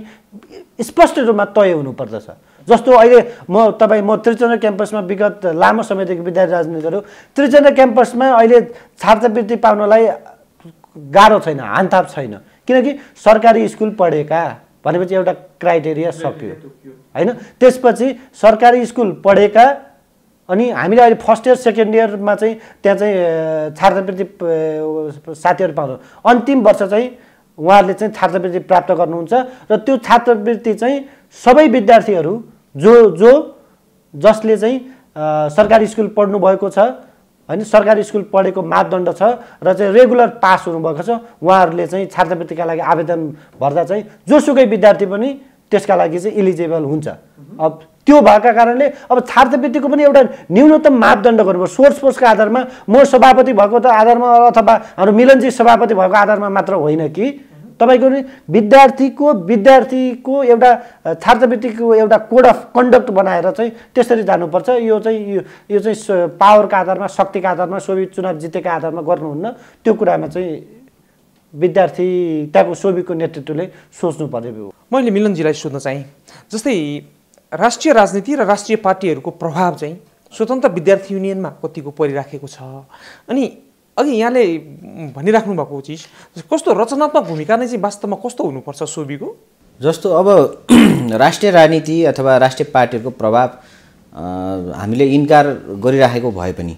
स्पष्ट रूपमा तय हुनुपर्दछ जस्तो अहिले म तपाईँ म त्रिचन्द्र क्याम्पसमा विगत लामो समयदेखि विद्यार्थी राजनीति त्रिचन्द्र क्याम्पसमा अहिले छात्रवृत्ति पाउनलाई गाह्रो छैन हानथाप छैन किनकि सरकारी स्कुल पढेका भनेपछि एउटा क्राइटेरिया सक्यो होइन त्यसपछि सरकारी स्कुल पढेका अनि हामीले अहिले फर्स्ट इयर सेकेन्ड इयरमा चाहिँ त्यहाँ चाहिँ छात्रवृत्ति साथीहरू पाउँछौँ अन्तिम वर्ष चाहिँ उहाँहरूले चाहिँ छात्रवृत्ति प्राप्त गर्नुहुन्छ र त्यो छात्रवृत्ति चाहिँ सबै विद्यार्थीहरू जो जो जसले चाहिँ सरकारी स्कुल पढ्नुभएको छ होइन सरकारी स्कुल पढेको मापदण्ड छ र चाहिँ रेगुलर पास हुनुभएको छ उहाँहरूले चाहिँ छात्रवृत्तिका लागि आवेदन भर्दा चाहिँ जोसुकै विद्यार्थी पनि त्यसका लागि चाहिँ इलिजिबल हुन्छ अब त्यो भएका कारणले अब छात्रवृत्तिको पनि एउटा न्यूनतम मापदण्ड गर्नुभयो सोर्स फोर्सको आधारमा म सभापति भएको त आधारमा अथवा हाम्रो मिलनजी सभापति भएको आधारमा मात्र होइन कि तपाईँको विद्यार्थीको विद्यार्थीको एउटा छात्रवृत्तिको एउटा कोड अफ कन्डक्ट बनाएर चाहिँ त्यसरी जानुपर्छ यो चाहिँ यो चाहिँ पावरको आधारमा शक्तिको आधारमा सोभि चुनाव जितेको आधारमा गर्नुहुन्न त्यो कुरामा चाहिँ विद्यार्थी त्यहाँको सोभिको नेतृत्वले सोच्नु सोच्नुपर्ने हो मैले मिलनजीलाई सोध्न चाहेँ जस्तै राष्ट्रिय राजनीति र राष्ट्रिय पार्टीहरूको प्रभाव चाहिँ स्वतन्त्र विद्यार्थी युनियनमा कतिको परिराखेको छ अनि अघि यहाँले भनिराख्नु भएको चिज कस्तो रचनात्मक भूमिका नै चाहिँ वास्तवमा कस्तो हुनुपर्छ सोबीको जस्तो अब राष्ट्रिय राजनीति अथवा राष्ट्रिय पार्टीहरूको प्रभाव हामीले इन्कार गरिराखेको भए पनि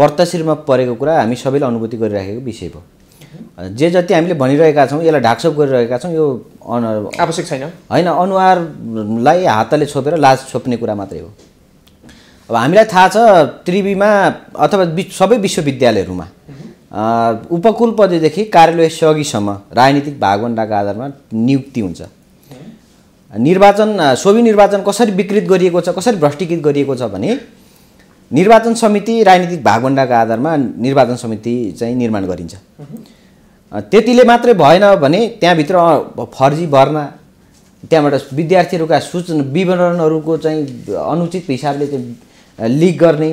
प्रत्याशिरमा परेको कुरा हामी सबैले अनुभूति गरिराखेको विषय भयो जे जति हामीले भनिरहेका छौँ यसलाई ढाकछोप गरिरहेका छौँ यो आवश्यक छैन होइन अनुहारलाई हातले छोपेर लाज छोप्ने कुरा मात्रै हो अब हामीलाई थाहा छ त्रिवीमा अथवा सबै विश्वविद्यालयहरूमा उपकुलपतिदेखि कार्यालय सघिसम्म राजनीतिक भागवण्डाको आधारमा नियुक्ति हुन्छ निर्वाचन सोभि निर्वाचन कसरी विकृत गरिएको छ कसरी भ्रष्टीकृत गरिएको छ भने निर्वाचन समिति राजनीतिक भागवण्डाको आधारमा निर्वाचन समिति चाहिँ निर्माण गरिन्छ त्यतिले मात्रै भएन भने त्यहाँभित्र फर्जी भर्ना त्यहाँबाट विद्यार्थीहरूका सूचना विवरणहरूको चाहिँ अनुचित हिसाबले चाहिँ लिक गर्ने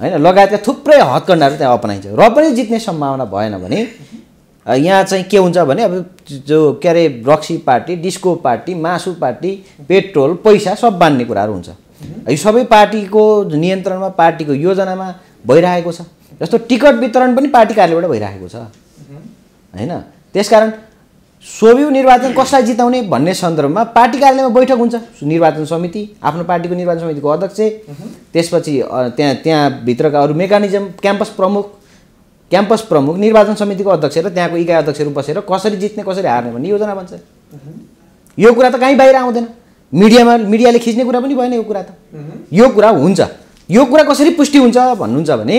होइन लगायतका थुप्रै हतकण्डहरू त्यहाँ अपनाइन्छ र पनि जित्ने सम्भावना भएन भने यहाँ चाहिँ के हुन्छ भने अब जो के अरे रक्सी पार्टी डिस्को पार्टी मासु पार्टी पेट्रोल पैसा सब बाँध्ने कुराहरू हुन्छ यो सबै पार्टीको नियन्त्रणमा पार्टीको योजनामा भइरहेको छ जस्तो टिकट वितरण पनि पार्टी कार्यालयबाट भइरहेको छ होइन त्यसकारण सोभिउ निर्वाचन कसलाई जिताउने भन्ने सन्दर्भमा पार्टी कार्यालयमा बैठक हुन्छ निर्वाचन समिति आफ्नो पार्टीको निर्वाचन समितिको अध्यक्ष त्यसपछि त्यहाँ त्यहाँभित्रका अरू मेकानिजम क्याम्पस प्रमुख क्याम्पस प्रमुख निर्वाचन समितिको अध्यक्ष र त्यहाँको इकाइ अध्यक्षहरू बसेर कसरी जित्ने कसरी हार्ने भन्ने योजना बन्छ यो कुरा त कहीँ बाहिर आउँदैन मिडियामा मिडियाले खिच्ने कुरा पनि भएन यो कुरा त यो कुरा हुन्छ यो कुरा कसरी पुष्टि हुन्छ भन्नुहुन्छ भने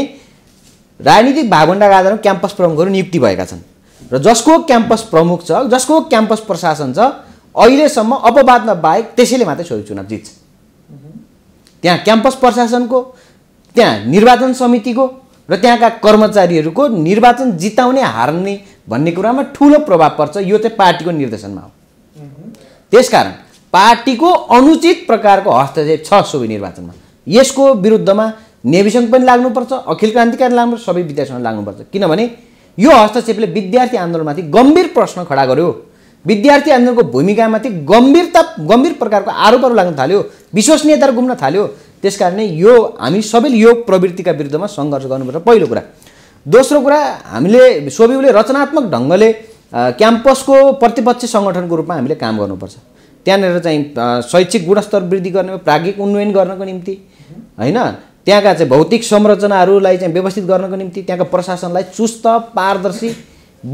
राजनीतिक भागभण्डाका आधारमा क्याम्पस प्रमुखहरू नियुक्ति भएका छन् र जसको क्याम्पस प्रमुख छ जसको क्याम्पस प्रशासन छ अहिलेसम्म अपवादमा बाहेक त्यसैले मात्रै छोरी चुनाव जित्छ त्यहाँ क्याम्पस प्रशासनको त्यहाँ निर्वाचन समितिको र त्यहाँका कर्मचारीहरूको निर्वाचन जिताउने हार्ने भन्ने कुरामा ठुलो प्रभाव पर्छ यो चाहिँ पार्टीको निर्देशनमा हो त्यसकारण पार्टीको अनुचित प्रकारको हस्तक्षेप छ सोही निर्वाचनमा यसको विरुद्धमा नेविसङ्घ पनि लाग्नुपर्छ अखिल क्रान्तिकारी लाग्नुपर्छ सबै विद्यार्थीसँग लाग्नुपर्छ किनभने यो हस्तक्षेपले विद्यार्थी आन्दोलनमाथि गम्भीर प्रश्न खडा गर्यो विद्यार्थी आन्दोलनको भूमिकामाथि गम्भीरता गम्भीर प्रकारको आरोपहरू लाग्न थाल्यो विश्वसनीयताहरू गुम्न थाल्यो त्यस कारणले यो हामी सबैले यो प्रवृत्तिका विरुद्धमा सङ्घर्ष गर्नुपर्छ पहिलो कुरा दोस्रो कुरा हामीले सोबिउले रचनात्मक ढङ्गले क्याम्पसको प्रतिपक्ष सङ्गठनको रूपमा हामीले काम गर्नुपर्छ त्यहाँनिर चाहिँ शैक्षिक गुणस्तर वृद्धि गर्ने प्राज्ञिक उन्नयन गर्नको निम्ति होइन त्यहाँका चाहिँ भौतिक संरचनाहरूलाई चाहिँ व्यवस्थित गर्नको निम्ति त्यहाँको प्रशासनलाई चुस्त पारदर्शी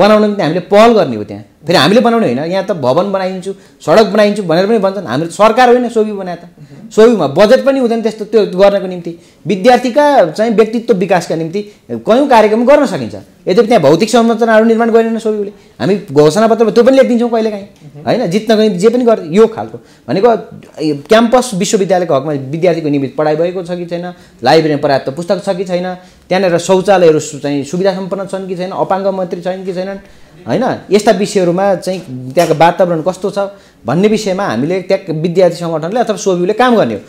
बनाउन निम्ति हामीले पहल गर्ने हो त्यहाँ फेरि हामीले बनाउने होइन यहाँ त भवन बनाइदिन्छु सडक बनाइदिन्छु भनेर पनि भन्छन् हाम्रो सरकार होइन सोभि बनाए त सोबीमा बजेट पनि हुँदैन त्यस्तो त्यो गर्नको निम्ति विद्यार्थीका चाहिँ व्यक्तित्व विकासका निम्ति कयौँ कार्यक्रम गर्न सकिन्छ यद्यपि त्यहाँ भौतिक संरचनाहरू निर्माण गरेन सोभिले हामी घोषणापत्रमा त्यो पनि लेखिदिन्छौँ कहिलेकाहीँ होइन जित्नको निम्ति जे पनि गर् यो खालको भनेको क्याम्पस विश्वविद्यालयको हकमा विद्यार्थीको निमित्त पढाइ भएको छ कि छैन लाइब्रेरीमा पर्याप्त पुस्तक छ कि छैन त्यहाँनिर शौचालयहरू चाहिँ सुविधा सम्पन्न छन् कि छैन अपाङ्ग मन्त्री छन् कि छैनन् होइन यस्ता विषयहरूमा चाहिँ त्यहाँको वातावरण कस्तो छ भन्ने विषयमा हामीले त्यहाँ विद्यार्थी सङ्गठनले अथवा सोभिले काम गर्ने हो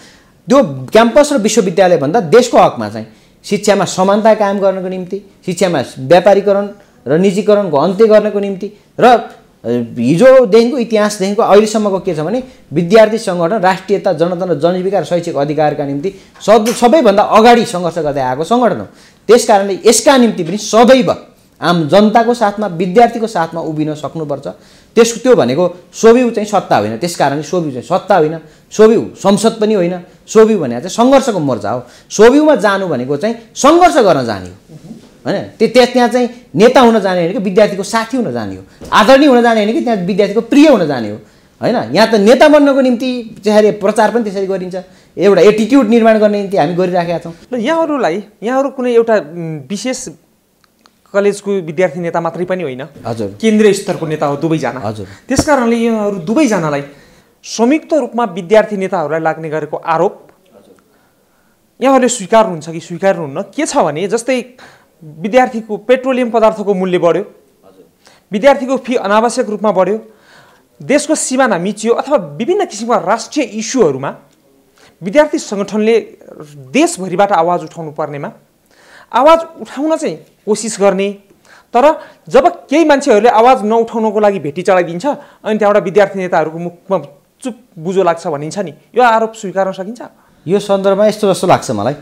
त्यो क्याम्पस र विश्वविद्यालयभन्दा देशको हकमा चाहिँ शिक्षामा समानता कायम गर्नको निम्ति शिक्षामा व्यापारीकरण र निजीकरणको अन्त्य गर्नको निम्ति र हिजोदेखिको इतिहासदेखिको अहिलेसम्मको के छ भने विद्यार्थी सङ्गठन राष्ट्रियता जनतन्त्र जनजीविका र शैक्षिक अधिकारका निम्ति सब सबैभन्दा अगाडि सङ्घर्ष गर्दै आएको सङ्गठन हो त्यस कारणले यसका निम्ति पनि सदैव आम जनताको साथमा विद्यार्थीको साथमा उभिन सक्नुपर्छ त्यस त्यो भनेको सोभिउ चाहिँ सत्ता होइन त्यस कारणले सोभिउ चाहिँ सत्ता होइन सोभिउ संसद पनि होइन सोभिउ भनेको चाहिँ सङ्घर्षको मोर्चा हो सोभिउमा जानु भनेको चाहिँ सङ्घर्ष गर्न जाने हो होइन त्यो त्यहाँ त्यहाँ चाहिँ नेता हुन जाने होइन कि विद्यार्थीको साथी हुन जाने हो आदरणीय हुन जाने होइन कि त्यहाँ विद्यार्थीको प्रिय हुन जाने हो होइन यहाँ त नेता बन्नको निम्ति त्यसरी प्रचार पनि त्यसरी गरिन्छ एउटा एटिट्युड निर्माण गर्ने निम्ति हामी गरिराखेका छौँ र यहाँहरूलाई यहाँहरू कुनै एउटा विशेष कलेजको विद्यार्थी नेता मात्रै पनि होइन हजुर केन्द्रीय स्तरको नेता हो दुवैजना हजुर त्यस कारणले यहाँहरू दुवैजनालाई संयुक्त रूपमा विद्यार्थी नेताहरूलाई लाग्ने गरेको आरोप यहाँहरूले स्वीकार्नुहुन्छ कि स्वीकार्नुहुन्न के छ भने जस्तै विद्यार्थीको पेट्रोलियम पदार्थको मूल्य बढ्यो विद्यार्थीको फी अनावश्यक रूपमा बढ्यो देशको सिमाना मिचियो अथवा विभिन्न किसिमका राष्ट्रिय इस्युहरूमा विद्यार्थी सङ्गठनले देशभरिबाट आवाज उठाउनु पर्नेमा आवाज उठाउन चाहिँ कोसिस गर्ने तर जब केही मान्छेहरूले आवाज नउठाउनको लागि भेटी चढाइदिन्छ अनि त्यहाँबाट विद्यार्थी नेताहरूको मुखमा चुप बुझो लाग्छ भनिन्छ नि यो आरोप स्वीकार्न सकिन्छ यो सन्दर्भमा यस्तो जस्तो लाग्छ मलाई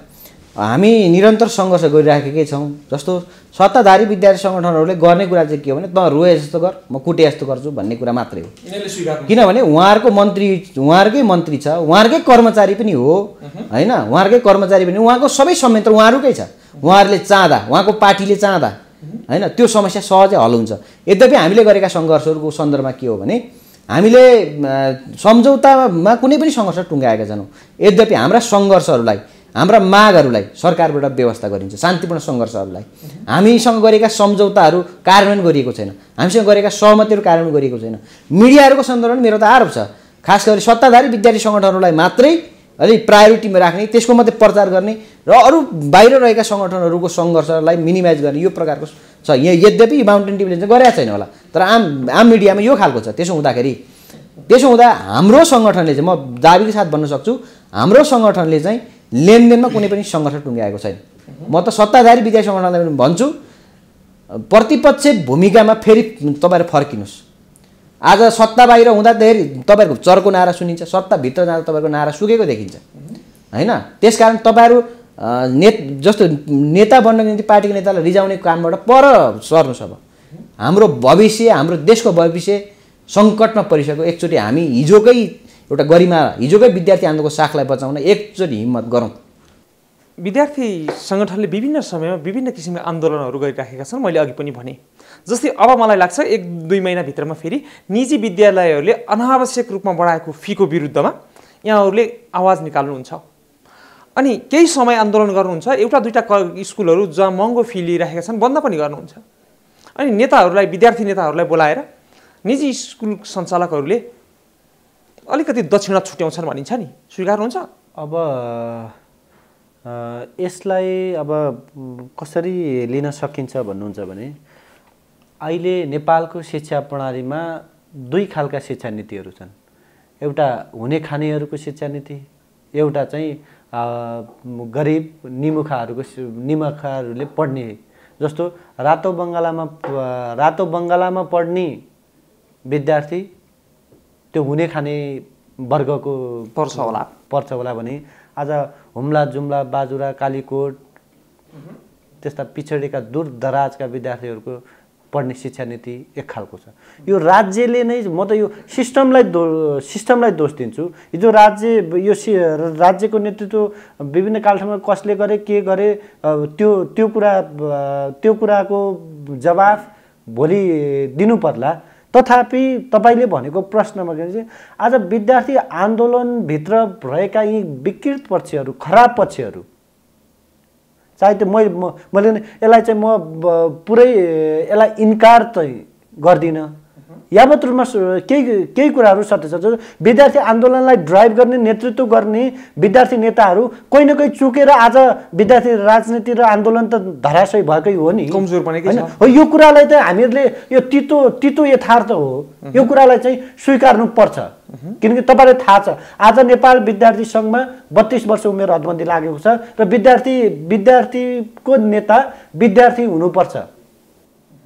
हामी निरन्तर सङ्घर्ष गरिराखेकै छौँ जस्तो सत्ताधारी विद्यार्थी सङ्गठनहरूले गर्ने कुरा चाहिँ के हो भने त रोए जस्तो गर म कुटे जस्तो गर्छु भन्ने कुरा मात्रै हो किनभने उहाँहरूको मन्त्री उहाँहरूकै मन्त्री छ उहाँहरूकै कर्मचारी पनि हो होइन उहाँहरूकै कर्मचारी पनि उहाँको सबै संयन्त्र उहाँहरूकै छ उहाँहरूले चाहँदा उहाँको पार्टीले चाहँदा होइन त्यो समस्या सहजै हल हुन्छ यद्यपि हामीले गरेका सङ्घर्षहरूको सन्दर्भमा के हो भने हामीले सम्झौतामा कुनै पनि सङ्घर्ष टुङ्गाएका छैनौँ यद्यपि हाम्रा सङ्घर्षहरूलाई हाम्रा मागहरूलाई सरकारबाट व्यवस्था गरिन्छ शान्तिपूर्ण सङ्घर्षहरूलाई हामीसँग गरेका सम्झौताहरू कार्यान्वयन गरिएको छैन हामीसँग गरेका सहमतिहरू कार्यान्वयन गरिएको छैन मिडियाहरूको सन्दर्भमा मेरो त आरोप छ खास गरी सत्ताधारी विद्यार्थी सङ्गठनहरूलाई मात्रै अलिक प्रायोरिटीमा राख्ने त्यसको मात्रै प्रचार गर्ने र अरू बाहिर रहेका सङ्गठनहरूको सङ्घर्षलाई मिनिमाइज गर्ने यो प्रकारको छ यहाँ यद्यपि माउन्टेन टिभीले चाहिँ गरेका छैन होला तर आम आम मिडियामा यो खालको छ त्यसो हुँदाखेरि त्यसो हुँदा हाम्रो सङ्गठनले चाहिँ म दाबीको साथ भन्न सक्छु हाम्रो सङ्गठनले चाहिँ लेनदेनमा कुनै पनि सङ्घर्ष टुङ्ग्याएको छैन म त सत्ताधारी विद्यार्थी सङ्गठनलाई पनि भन्छु प्रतिपक्ष भूमिकामा फेरि तपाईँहरू फर्किनुहोस् आज सत्ता बाहिर हुँदाखेरि तपाईँहरूको चर्को नारा सुनिन्छ सत्ताभित्र जाँदा तपाईँहरूको नारा सुकेको देखिन्छ होइन त्यस कारण तपाईँहरू ने जस्तो नेता बन्नको निम्ति पार्टीको नेतालाई रिजाउने कामबाट पर सर्नुहोस् अब हाम्रो भविष्य हाम्रो देशको भविष्य सङ्कटमा परिसक्यो एकचोटि हामी हिजोकै एउटा गरिमा हिजोकै विद्यार्थी आन्दोलनको साखलाई बचाउन एकचोटि हिम्मत गरौँ विद्यार्थी सङ्गठनले विभिन्न समयमा विभिन्न किसिमका आन्दोलनहरू गरिराखेका छन् मैले अघि पनि भनेँ जस्तै अब मलाई लाग्छ एक दुई महिनाभित्रमा फेरि निजी विद्यालयहरूले अनावश्यक रूपमा बढाएको फीको विरुद्धमा यहाँहरूले आवाज निकाल्नुहुन्छ अनि केही समय आन्दोलन गर्नुहुन्छ एउटा दुईवटा क स्कुलहरू जहाँ महँगो फी लिइराखेका छन् बन्द पनि गर्नुहुन्छ अनि नेताहरूलाई विद्यार्थी नेताहरूलाई बोलाएर निजी स्कुल सञ्चालकहरूले अलिकति दक्षिणा छुट्याउँछन् भनिन्छ नि स्वीकार्नुहुन्छ अब यसलाई अब कसरी लिन सकिन्छ भन्नुहुन्छ भने अहिले नेपालको शिक्षा प्रणालीमा दुई खालका शिक्षा नीतिहरू छन् एउटा हुने खानेहरूको शिक्षा नीति एउटा चाहिँ गरिब निमुखाहरूको निमुखाहरूले पढ्ने जस्तो रातो बङ्गालामा रातो बङ्गालामा पढ्ने विद्यार्थी त्यो हुने खाने वर्गको पर्छ होला पर्छ होला भने आज हुम्ला जुम्ला बाजुरा कालीकोट त्यस्ता पिछडिका दूर दराजका विद्यार्थीहरूको पढ्ने शिक्षा नीति एक खालको छ यो राज्यले नै म त यो सिस्टमलाई दो सिस्टमलाई दोष दिन्छु हिजो राज्य यो सि राज्यको नेतृत्व विभिन्न कालखण्डमा कसले गरे के गरे त्यो त्यो कुरा त्यो कुराको जवाफ भोलि दिनुपर्ला तथापि तपाईँले भनेको प्रश्नमा के भन्छ आज विद्यार्थी आन्दोलनभित्र भएका यी विकृत पक्षहरू खराब पक्षहरू चाहे त्यो मैले मैले यसलाई चाहिँ म पुरै यसलाई इन्कार चाहिँ गर्दिनँ यावत रूपमा केही केही कुराहरू सत्य छ जस्तो विद्यार्थी आन्दोलनलाई ड्राइभ गर्ने नेतृत्व गर्ने विद्यार्थी नेताहरू कोही न कोही चुकेर आज विद्यार्थी राजनीति र आन्दोलन त धराशय भएकै हो नि कमजोर पनि होइन हो यो कुरालाई त हामीहरूले यो तितो तितो यथार्थ हो यो कुरालाई चाहिँ स्वीकार्नु पर्छ किनकि तपाईँलाई थाहा छ आज नेपाल विद्यार्थी सङ्घमा बत्तिस वर्ष उमेर हदबन्दी लागेको छ र विद्यार्थी विद्यार्थीको नेता विद्यार्थी हुनुपर्छ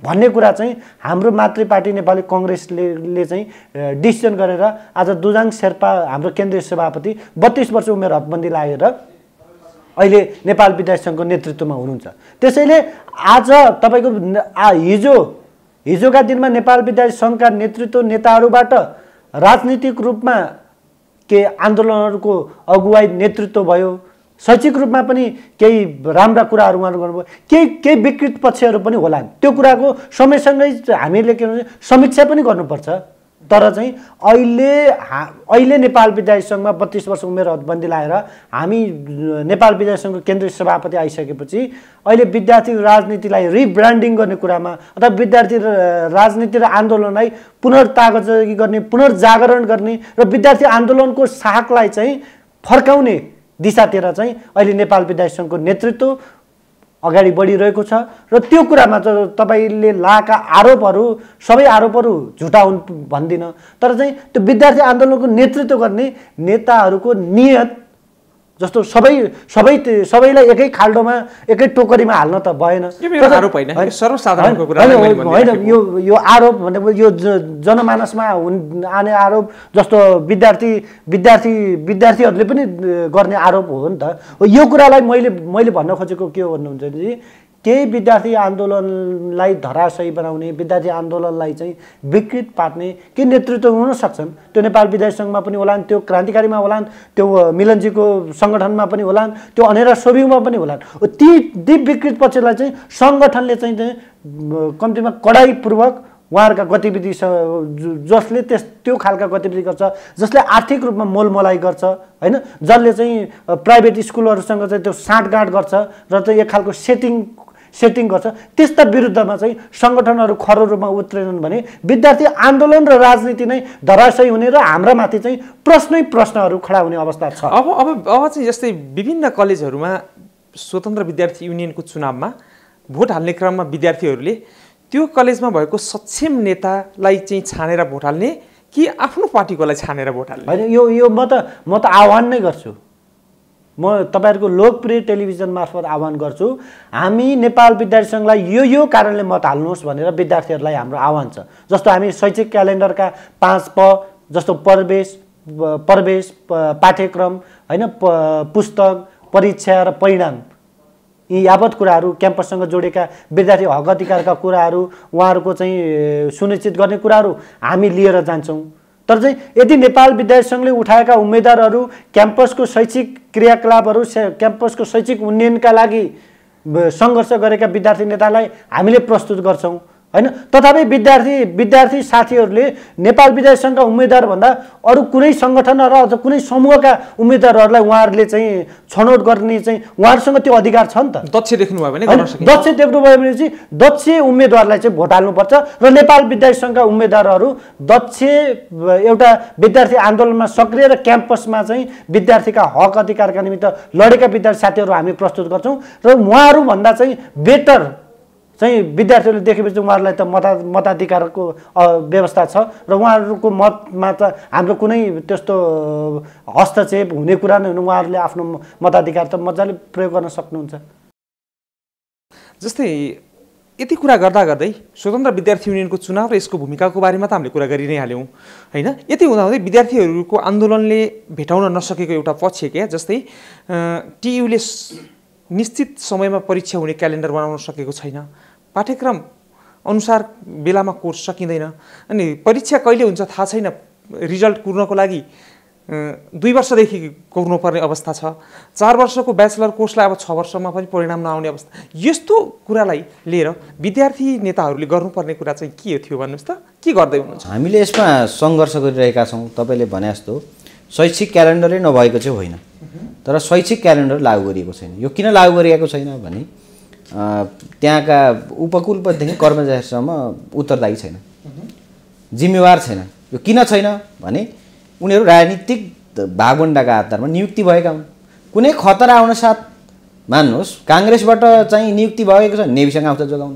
भन्ने कुरा चाहिँ हाम्रो मातृ पार्टी नेपाली कङ्ग्रेसले चाहिँ डिसिजन गरेर आज दुजाङ शेर्पा हाम्रो केन्द्रीय सभापति बत्तिस वर्ष उमेर हदबन्दी लागेर अहिले नेपाल विद्यार्थी सङ्घको नेतृत्वमा हुनुहुन्छ त्यसैले आज तपाईँको हिजो हिजोका दिनमा नेपाल विद्यार्थी सङ्घका नेतृत्व नेताहरूबाट राजनीतिक रूपमा के आन्दोलनहरूको अगुवाई नेतृत्व भयो शैक्षिक रूपमा पनि केही राम्रा कुराहरू उहाँहरू गर्नुभयो केही केही विकृत पक्षहरू पनि होला त्यो कुराको समयसँगै हामीले के भन्छ समीक्षा पनि गर्नुपर्छ तर चाहिँ अहिले हा अहिले नेपाल विद्यार्थी सङ्घमा बत्तिस वर्ष उमेर हदबन्दी लाएर हामी नेपाल विद्यार्थी सङ्घको केन्द्रीय सभापति आइसकेपछि अहिले विद्यार्थी राजनीतिलाई रिब्रान्डिङ गर्ने कुरामा अथवा विद्यार्थी राजनीति र आन्दोलनलाई पुनर्तागजगी गर्ने पुनर्जागरण गर्ने र विद्यार्थी आन्दोलनको साहकलाई चाहिँ फर्काउने दिशातिर चाहिँ अहिले नेपाल विद्यार्थी सङ्घको नेतृत्व अगाडि बढिरहेको छ र त्यो कुरामा त तपाईँले लाएका आरोपहरू सबै आरोपहरू झुटा हुन् भन्दिनँ तर चाहिँ त्यो विद्यार्थी आन्दोलनको नेतृत्व गर्ने नेताहरूको नियत जस्तो सबै सबै सबैलाई एकै खाल्डोमा एकै टोकरीमा हाल्न त भएन होइन यो यो आरोप भनेको यो जनमानसमा हुन् आने आरोप जस्तो विद्यार्थी विद्यार्थी विद्यार्थीहरूले पनि गर्ने आरोप हो नि त यो कुरालाई मैले मैले भन्न खोजेको के हो भन्नुहुन्छ भने केही विद्यार्थी आन्दोलनलाई धराशयी बनाउने विद्यार्थी आन्दोलनलाई चाहिँ विकृत पार्ने के नेतृत्व हुन सक्छन् त्यो नेपाल विद्यार्थी सङ्घमा पनि होलान् त्यो क्रान्तिकारीमा होलान् त्यो मिलनजीको सङ्गठनमा पनि होलान् त्यो अनेरा सोभिङमा पनि होलान् ती ती विकृत पक्षलाई चाहिँ सङ्गठनले चाहिँ चाहिँ कम्तीमा कडाइपूर्वक उहाँहरूका गतिविधि जसले त्यस त्यो खालका गतिविधि गर्छ जसले आर्थिक रूपमा मोलमोलाइ गर्छ होइन जसले चाहिँ प्राइभेट स्कुलहरूसँग चाहिँ त्यो साँठगाँठ गर्छ र त्यो एक खालको सेटिङ सेटिङ गर्छ त्यस्ता विरुद्धमा चाहिँ सङ्गठनहरू रूपमा उत्रेनन् भने विद्यार्थी आन्दोलन र राजनीति नै धराशयी हुने र हाम्रा माथि चाहिँ प्रश्नै प्रश्नहरू खडा हुने अवस्था छ अब अब अब चाहिँ जस्तै विभिन्न कलेजहरूमा स्वतन्त्र विद्यार्थी युनियनको चुनावमा भोट हाल्ने क्रममा विद्यार्थीहरूले त्यो कलेजमा भएको सक्षम नेतालाई चाहिँ छानेर भोट हाल्ने कि आफ्नो पार्टीकोलाई छानेर भोट हाल्ने होइन यो यो म त म त आह्वान नै गर्छु म तपाईँहरूको लोकप्रिय टेलिभिजन मार्फत आह्वान गर्छु हामी नेपाल विद्यार्थी सङ्घलाई यो यो कारणले मत हाल्नुहोस् भनेर विद्यार्थीहरूलाई हाम्रो आह्वान छ जस्तो हामी शैक्षिक क्यालेन्डरका पाँच प जस्तो प्रवेश प्रवेश पाठ्यक्रम होइन पुस्तक परीक्षा र परिणाम यी यावत कुराहरू क्याम्पससँग जोडेका विद्यार्थी हक अधिकारका कुराहरू उहाँहरूको चाहिँ सुनिश्चित गर्ने कुराहरू हामी लिएर जान्छौँ तर चाहिँ यदि नेपाल विद्यार्थी सङ्घले उठाएका उम्मेदवारहरू क्याम्पसको शैक्षिक क्रियाकलापहरू क्याम्पसको शैक्षिक उन्नयनका लागि सङ्घर्ष गरेका विद्यार्थी नेतालाई हामीले प्रस्तुत गर्छौँ होइन तथापि विद्यार्थी विद्यार्थी साथीहरूले नेपाल विद्यार्थी सङ्घका उम्मेद्वारभन्दा अरू कुनै सङ्गठन र अझ कुनै समूहका उम्मेद्वारहरूलाई उहाँहरूले चाहिँ छनौट गर्ने चाहिँ उहाँहरूसँग त्यो अधिकार छ नि त दक्ष देख्नुभयो भने दक्ष देख्नुभयो भने चाहिँ दक्ष उम्मेद्वारलाई चाहिँ भोट हाल्नुपर्छ र नेपाल विद्यार्थी सङ्घका उम्मेद्वारहरू दक्ष एउटा विद्यार्थी आन्दोलनमा सक्रिय र क्याम्पसमा चाहिँ विद्यार्थीका हक अधिकारका निमित्त लडेका विद्यार्थी साथीहरू हामी प्रस्तुत गर्छौँ र उहाँहरूभन्दा चाहिँ बेटर चाहिँ विद्यार्थीहरूले देखेपछि उहाँहरूलाई त मता मताधिकारको व्यवस्था छ र उहाँहरूको मतमा त हाम्रो कुनै त्यस्तो हस्तक्षेप हुने कुरा नै हुनु उहाँहरूले आफ्नो मताधिकार त मजाले प्रयोग गर्न सक्नुहुन्छ जस्तै यति कुरा गर्दा गर्दै स्वतन्त्र विद्यार्थी युनियनको चुनाव र यसको भूमिकाको बारेमा त हामीले कुरा गरि नै हाल्यौँ होइन यति हुँदाहुँदै विद्यार्थीहरूको आन्दोलनले भेटाउन नसकेको एउटा पक्ष क्या जस्तै टियुले निश्चित समयमा परीक्षा हुने क्यालेन्डर बनाउन सकेको छैन पाठ्यक्रम अनुसार बेलामा कोर्स सकिँदैन अनि परीक्षा कहिले हुन्छ थाहा छैन रिजल्ट कुर्नको लागि दुई वर्षदेखि कुर्नुपर्ने अवस्था छ चार वर्षको ब्याचलर कोर्सलाई अब छ वर्षमा पनि परिणाम नआउने अवस्था यस्तो कुरालाई लिएर विद्यार्थी नेताहरूले गर्नुपर्ने कुरा चाहिँ के थियो भन्नुहोस् त के गर्दै हुनुहुन्छ हामीले यसमा सङ्घर्ष गरिरहेका छौँ तपाईँले भने जस्तो शैक्षिक क्यालेन्डरै नभएको चाहिँ होइन तर शैक्षिक क्यालेन्डर लागू गरिएको छैन यो किन लागू गरिएको छैन भने त्यहाँका उपकुलपतिदेखि कर्मचारीसम्म उत्तरदायी छैन जिम्मेवार छैन यो किन छैन भने उनीहरू राजनीतिक भागवण्डाका आधारमा नियुक्ति भएका हुन् कुनै खतरा आउनसाथ मान्नुहोस् काङ्ग्रेसबाट चाहिँ नियुक्ति भएको छ नेभीसँग आउँछ जोगाउन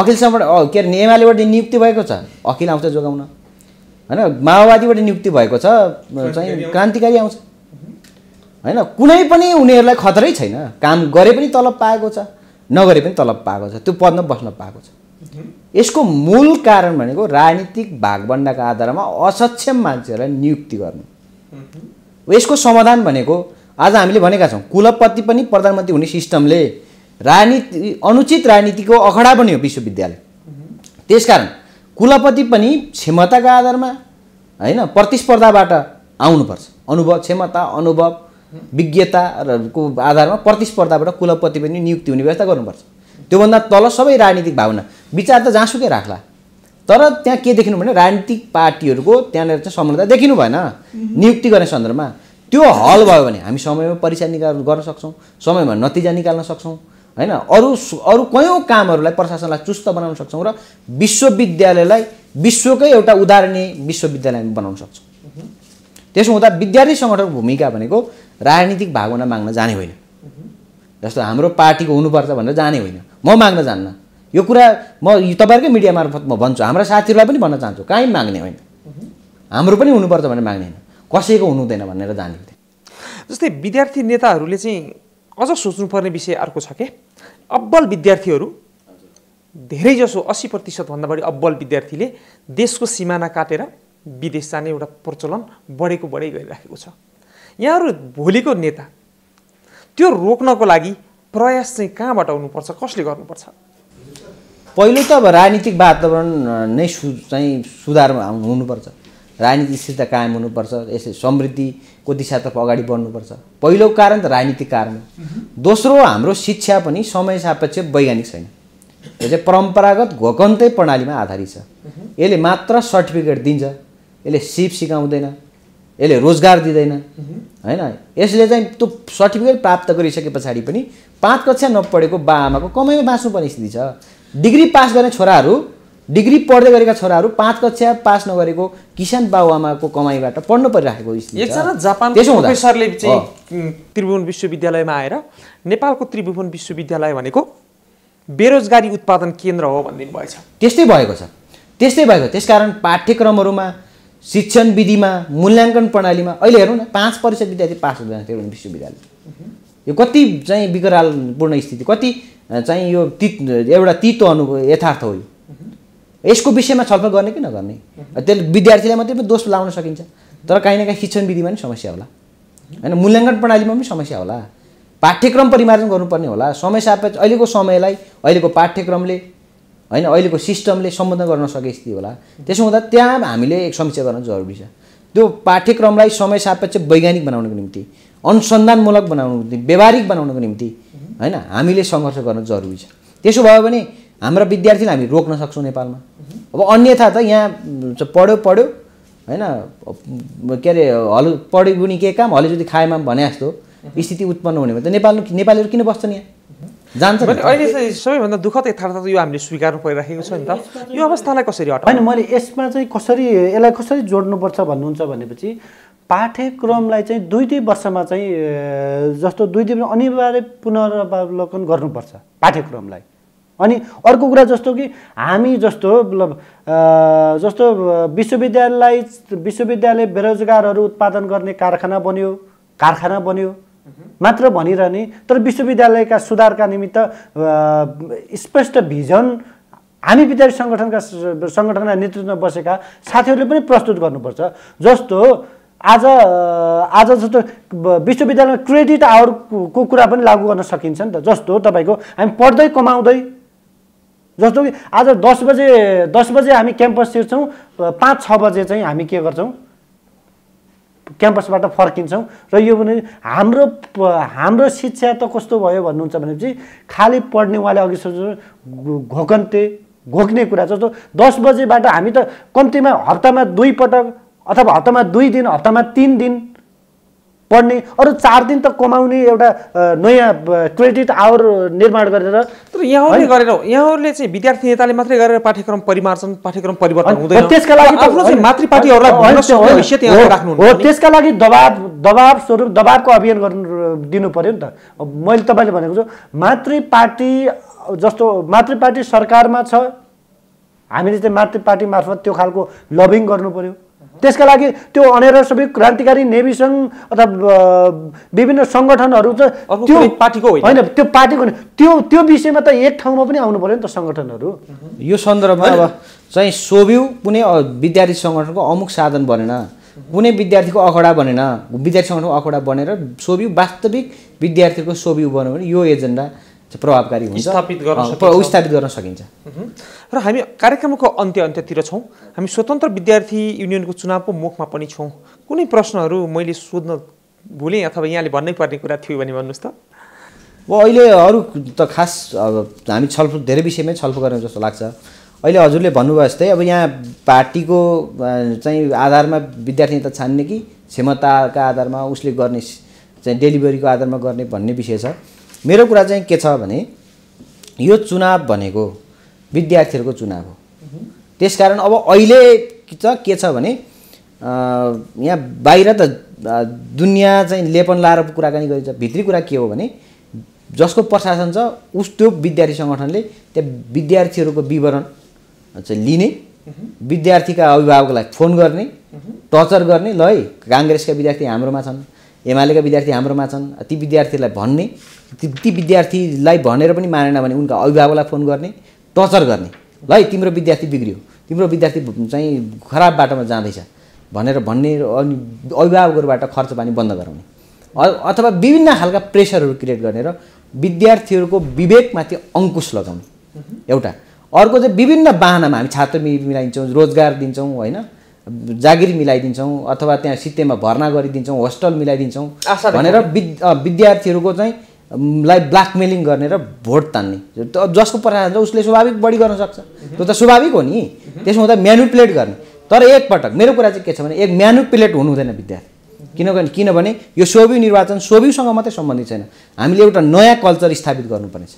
अखिलसँगबाट के अरे एमालेबाट नियुक्ति भएको छ अखिल आउँछ जोगाउन होइन माओवादीबाट नियुक्ति भएको छ चाहिँ क्रान्तिकारी आउँछ होइन कुनै पनि उनीहरूलाई खतरै छैन काम गरे पनि तलब पाएको छ नगरे पनि तलब पाएको छ त्यो पदमा बस्न पाएको छ यसको मूल कारण भनेको राजनीतिक भागभन्डाको आधारमा असक्षम मान्छेहरूलाई नियुक्ति गर्नु यसको समाधान भनेको आज हामीले भनेका छौँ कुलपति पनि प्रधानमन्त्री हुने सिस्टमले राजनीति अनुचित राजनीतिको अखडा पनि हो विश्वविद्यालय त्यसकारण कुलपति पनि क्षमताका आधारमा होइन प्रतिस्पर्धाबाट आउनुपर्छ अनुभव क्षमता अनुभव विज्ञताको आधारमा प्रतिस्पर्धाबाट कुलपति पनि नियुक्ति हुने व्यवस्था गर्नुपर्छ त्योभन्दा तल सबै राजनीतिक भावना विचार त जहाँसुकै राख्ला तर त्यहाँ के देखिनु भने राजनीतिक पार्टीहरूको त्यहाँनिर चाहिँ समानता देखिनु भएन नियुक्ति गर्ने सन्दर्भमा त्यो हल भयो भने हामी समयमा परीक्षा निकाल गर्न सक्छौँ समयमा नतिजा निकाल्न सक्छौँ होइन अरू अरू कयौँ कामहरूलाई प्रशासनलाई चुस्त बनाउन सक्छौँ र विश्वविद्यालयलाई विश्वकै एउटा उदाहरणीय विश्वविद्यालय हामी बनाउन सक्छौँ त्यसो हुँदा विद्यार्थी सङ्गठनको भूमिका भनेको राजनीतिक भावना माग्न जाने होइन जस्तो हाम्रो पार्टीको हुनुपर्छ भनेर जाने होइन म माग्न जान्न यो कुरा म तपाईँहरूकै मिडिया मार्फत म भन्छु हाम्रा साथीहरूलाई पनि भन्न चाहन्छु कहीँ माग्ने होइन हाम्रो पनि हुनुपर्छ भनेर माग्ने होइन कसैको हुनुहुँदैन भनेर जाने जस्तै विद्यार्थी नेताहरूले चाहिँ अझ सोच्नुपर्ने विषय अर्को छ के अब्बल विद्यार्थीहरू जसो अस्सी प्रतिशतभन्दा बढी अब्बल विद्यार्थीले देशको सिमाना काटेर विदेश जाने एउटा प्रचलन बढेको बढै गरिराखेको छ यहाँहरू भोलिको नेता त्यो रोक्नको लागि प्रयास चाहिँ कहाँबाट आउनुपर्छ कसले गर्नुपर्छ पहिलो त अब राजनीतिक वातावरण नै सु चाहिँ सुधार हुनुपर्छ राजनीतिक स्थिरता कायम हुनुपर्छ यसले समृद्धिको दिशातर्फ अगाडि बढ्नुपर्छ पहिलो कारण त राजनीतिक कारण हो दोस्रो हाम्रो शिक्षा पनि समय सापेक्ष वैज्ञानिक छैन यो चाहिँ परम्परागत घोकन्तै प्रणालीमा आधारित छ यसले मात्र सर्टिफिकेट दिन्छ यसले सिप सिकाउँदैन यसले रोजगार दिँदैन होइन यसले चाहिँ त्यो सर्टिफिकेट प्राप्त गरिसके पछाडि पनि पाँच कक्षा नपढेको बा आमाको कमाइमा बाँच्नुपर्ने स्थिति छ डिग्री पास गर्ने छोराहरू डिग्री पढ्दै गरेका छोराहरू पाँच कक्षा पास नगरेको किसान बाबुआमाको कमाइबाट पढ्नु परिराखेको एकजना जापान प्रोफेसरले चाहिँ त्रिभुवन विश्वविद्यालयमा आएर नेपालको त्रिभुवन विश्वविद्यालय भनेको बेरोजगारी उत्पादन केन्द्र हो भनिदिनु भएछ त्यस्तै भएको छ त्यस्तै भएको त्यसकारण पाठ्यक्रमहरूमा शिक्षण विधिमा मूल्याङ्कन प्रणालीमा अहिले हेरौँ न पाँच प्रतिशत विद्यार्थी पास हुँदैन थियो विश्वविद्यालय यो कति चाहिँ विकरालपूर्ण स्थिति कति चाहिँ यो ती एउटा तितो अनुभव यथार्थ हो यो यसको विषयमा छलफल गर्ने कि नगर्ने त्यसले विद्यार्थीलाई मात्रै पनि दोष लाउन सकिन्छ तर काहीँ न काहीँ शिक्षण विधिमा पनि समस्या होला होइन मूल्याङ्कन प्रणालीमा पनि समस्या होला पाठ्यक्रम परिमार्जन गर्नुपर्ने होला समय सापेक्ष अहिलेको समयलाई अहिलेको पाठ्यक्रमले होइन अहिलेको सिस्टमले सम्बोधन गर्न सके स्थिति होला त्यसो हुँदा त्यहाँ हामीले एक समीक्षा गर्न जरुरी छ त्यो पाठ्यक्रमलाई समय सापेक्ष वैज्ञानिक बनाउनको निम्ति अनुसन्धानमूलक बनाउनको निम्ति व्यावहारिक बनाउनको निम्ति होइन हामीले सङ्घर्ष गर्न जरुरी छ त्यसो भयो भने हाम्रा विद्यार्थीलाई हामी रोक्न सक्छौँ नेपालमा अब अन्यथा त यहाँ पढ्यो पढ्यो होइन के अरे हलो पढ्यो गुनी के काम जति खाएमा भने जस्तो स्थिति उत्पन्न हुने भने त नेपाल नेपालीहरू किन बस्छन् यहाँ जान्छ अहिले चाहिँ सबैभन्दा दुःखद यथार्थ यो हामीले स्वीकार्नु परिराखेको छ नि त यो अवस्थालाई कसरी हटाउ होइन मैले यसमा चाहिँ कसरी यसलाई कसरी जोड्नुपर्छ भन्नुहुन्छ भनेपछि पाठ्यक्रमलाई चाहिँ दुई दुई वर्षमा चाहिँ जस्तो दुई दुई अनिवार्य पुनरावलोकन गर्नुपर्छ पाठ्यक्रमलाई अनि अर्को कुरा जस्तो कि हामी जस्तो मतलब जस्तो विश्वविद्यालय विश्वविद्यालय बेरोजगारहरू उत्पादन गर्ने कारखाना बन्यो कारखाना बन्यो मात्र भनिरहने तर विश्वविद्यालयका सुधारका निमित्त स्पष्ट भिजन हामी विद्यार्थी सङ्गठनका सङ्गठनका नेतृत्वमा बसेका साथीहरूले पनि प्रस्तुत गर्नुपर्छ जस्तो आज आज जस्तो विश्वविद्यालयमा क्रेडिट आवरको कुरा पनि लागू गर्न सकिन्छ नि त जस्तो तपाईँको हामी पढ्दै कमाउँदै जस्तो कि आज दस बजे दस बजे हामी क्याम्पस तिर्छौँ पाँच छ बजे चाहिँ हामी के गर्छौँ क्याम्पसबाट फर्किन्छौँ र यो भने हाम्रो हाम्रो शिक्षा त कस्तो भयो भन्नुहुन्छ भनेपछि खालि पढ्नेवाले अघि सोच्नु घोकन्ते घोक्ने कुरा जस्तो दस बजेबाट हामी त कम्तीमा हप्तामा दुईपटक अथवा हप्तामा दुई दिन हप्तामा तिन दिन पढ्ने अरू चार दिन त कमाउने एउटा नयाँ क्रेडिट आवर निर्माण गरेर तर यहाँहरूले गरेर यहाँहरूले चाहिँ विद्यार्थी नेताले मात्रै गरेर पाठ्यक्रम परिमार्जन पाठ्यक्रम परिवर्तन हुँदैन त्यसका लागि आफ्नो हो त्यसका लागि दबाब दबाब स्वरूप दबाबको अभियान गर्नु दिनु पऱ्यो नि त मैले तपाईँले भनेको छु मातृ पार्टी जस्तो मातृ पार्टी सरकारमा छ हामीले चाहिँ मातृ पार्टी मार्फत त्यो खालको लभिङ गर्नु पऱ्यो त्यसका लागि त्यो अनेर सबै क्रान्तिकारी नेभी सङ्घ अथवा विभिन्न सङ्गठनहरू त त्यो पार्टीको होइन त्यो पार्टीको त्यो त्यो विषयमा त एक ठाउँमा पनि आउनु पऱ्यो नि त सङ्गठनहरू यो सन्दर्भमा अब चाहिँ सोभ्यु कुनै विद्यार्थी सङ्गठनको अमुख साधन बनेन कुनै विद्यार्थीको अखडा बनेन विद्यार्थी सङ्गठनको अखडा बनेर सोभ्यु वास्तविक विद्यार्थीको सोभ्यु बन्यो भने यो एजेन्डा प्रभावकारी हुन्छ स्थापित गर्न सकिन्छ र हामी कार्यक्रमको अन्त्य अन्त्यतिर छौँ हामी स्वतन्त्र विद्यार्थी युनियनको चुनावको मुखमा पनि छौँ कुनै प्रश्नहरू मैले सोध्न भुलेँ अथवा यहाँले भन्नै पर्ने कुरा थियो भने भन्नुहोस् त अब अहिले अरू त खास हामी छलफल धेरै विषयमै छलफल गर्ने जस्तो लाग्छ अहिले हजुरले भन्नुभयो जस्तै अब यहाँ पार्टीको चाहिँ आधारमा विद्यार्थी त छान्ने कि क्षमताका आधारमा उसले गर्ने चाहिँ डेलिभरीको आधारमा गर्ने भन्ने विषय छ मेरो कुरा चाहिँ के छ भने यो चुनाव भनेको विद्यार्थीहरूको चुनाव हो त्यस कारण अब अहिले चाहिँ के छ भने यहाँ बाहिर त दुनियाँ चाहिँ लेपन लाएर कुराकानी गरिन्छ भित्री कुरा के हो भने जसको प्रशासन छ उस त्यो विद्यार्थी सङ्गठनले त्यहाँ विद्यार्थीहरूको विवरण चाहिँ लिने विद्यार्थीका अभिभावकलाई फोन गर्ने टर्चर गर्ने ल है काङ्ग्रेसका विद्यार्थी हाम्रोमा छन् एमालेका विद्यार्थी हाम्रोमा छन् ती विद्यार्थीलाई भन्ने ती विद्यार्थीलाई भनेर पनि मानेन भने उनका अभिभावकलाई फोन गर्ने टर्चर गर्ने ल है तिम्रो विद्यार्थी बिग्रियो तिम्रो विद्यार्थी चाहिँ खराब बाटोमा जाँदैछ भनेर भन्ने अनि अभिभावकहरूबाट खर्च पानी बन्द गराउने अथवा विभिन्न खालका प्रेसरहरू क्रिएट गर्ने र विद्यार्थीहरूको विवेकमाथि अङ्कुश लगाउने एउटा अर्को चाहिँ विभिन्न बाहनामा हामी छात्र मिलाइन्छौँ रोजगार दिन्छौँ होइन जागिर मिलाइदिन्छौँ अथवा त्यहाँ सित्तेमा भर्ना गरिदिन्छौँ होस्टल मिलाइदिन्छौँ भनेर विद विद्यार्थीहरूको चाहिँ लाई ब्ल्याकमेलिङ गर्ने र भोट तान्ने जसको प्रयास हुन्छ उसले स्वाभाविक बढी गर्न सक्छ त्यो त स्वाभाविक हो नि त्यसमा हुँदा म्यानुपुलेट गर्ने तर एकपटक मेरो कुरा चाहिँ के छ भने एक म्यानुपुलेट हुनु हुँदैन विद्यार्थी किनभने किनभने यो सोभि निर्वाचन सोभिसँग मात्रै सम्बन्धित छैन हामीले एउटा नयाँ कल्चर स्थापित गर्नुपर्नेछ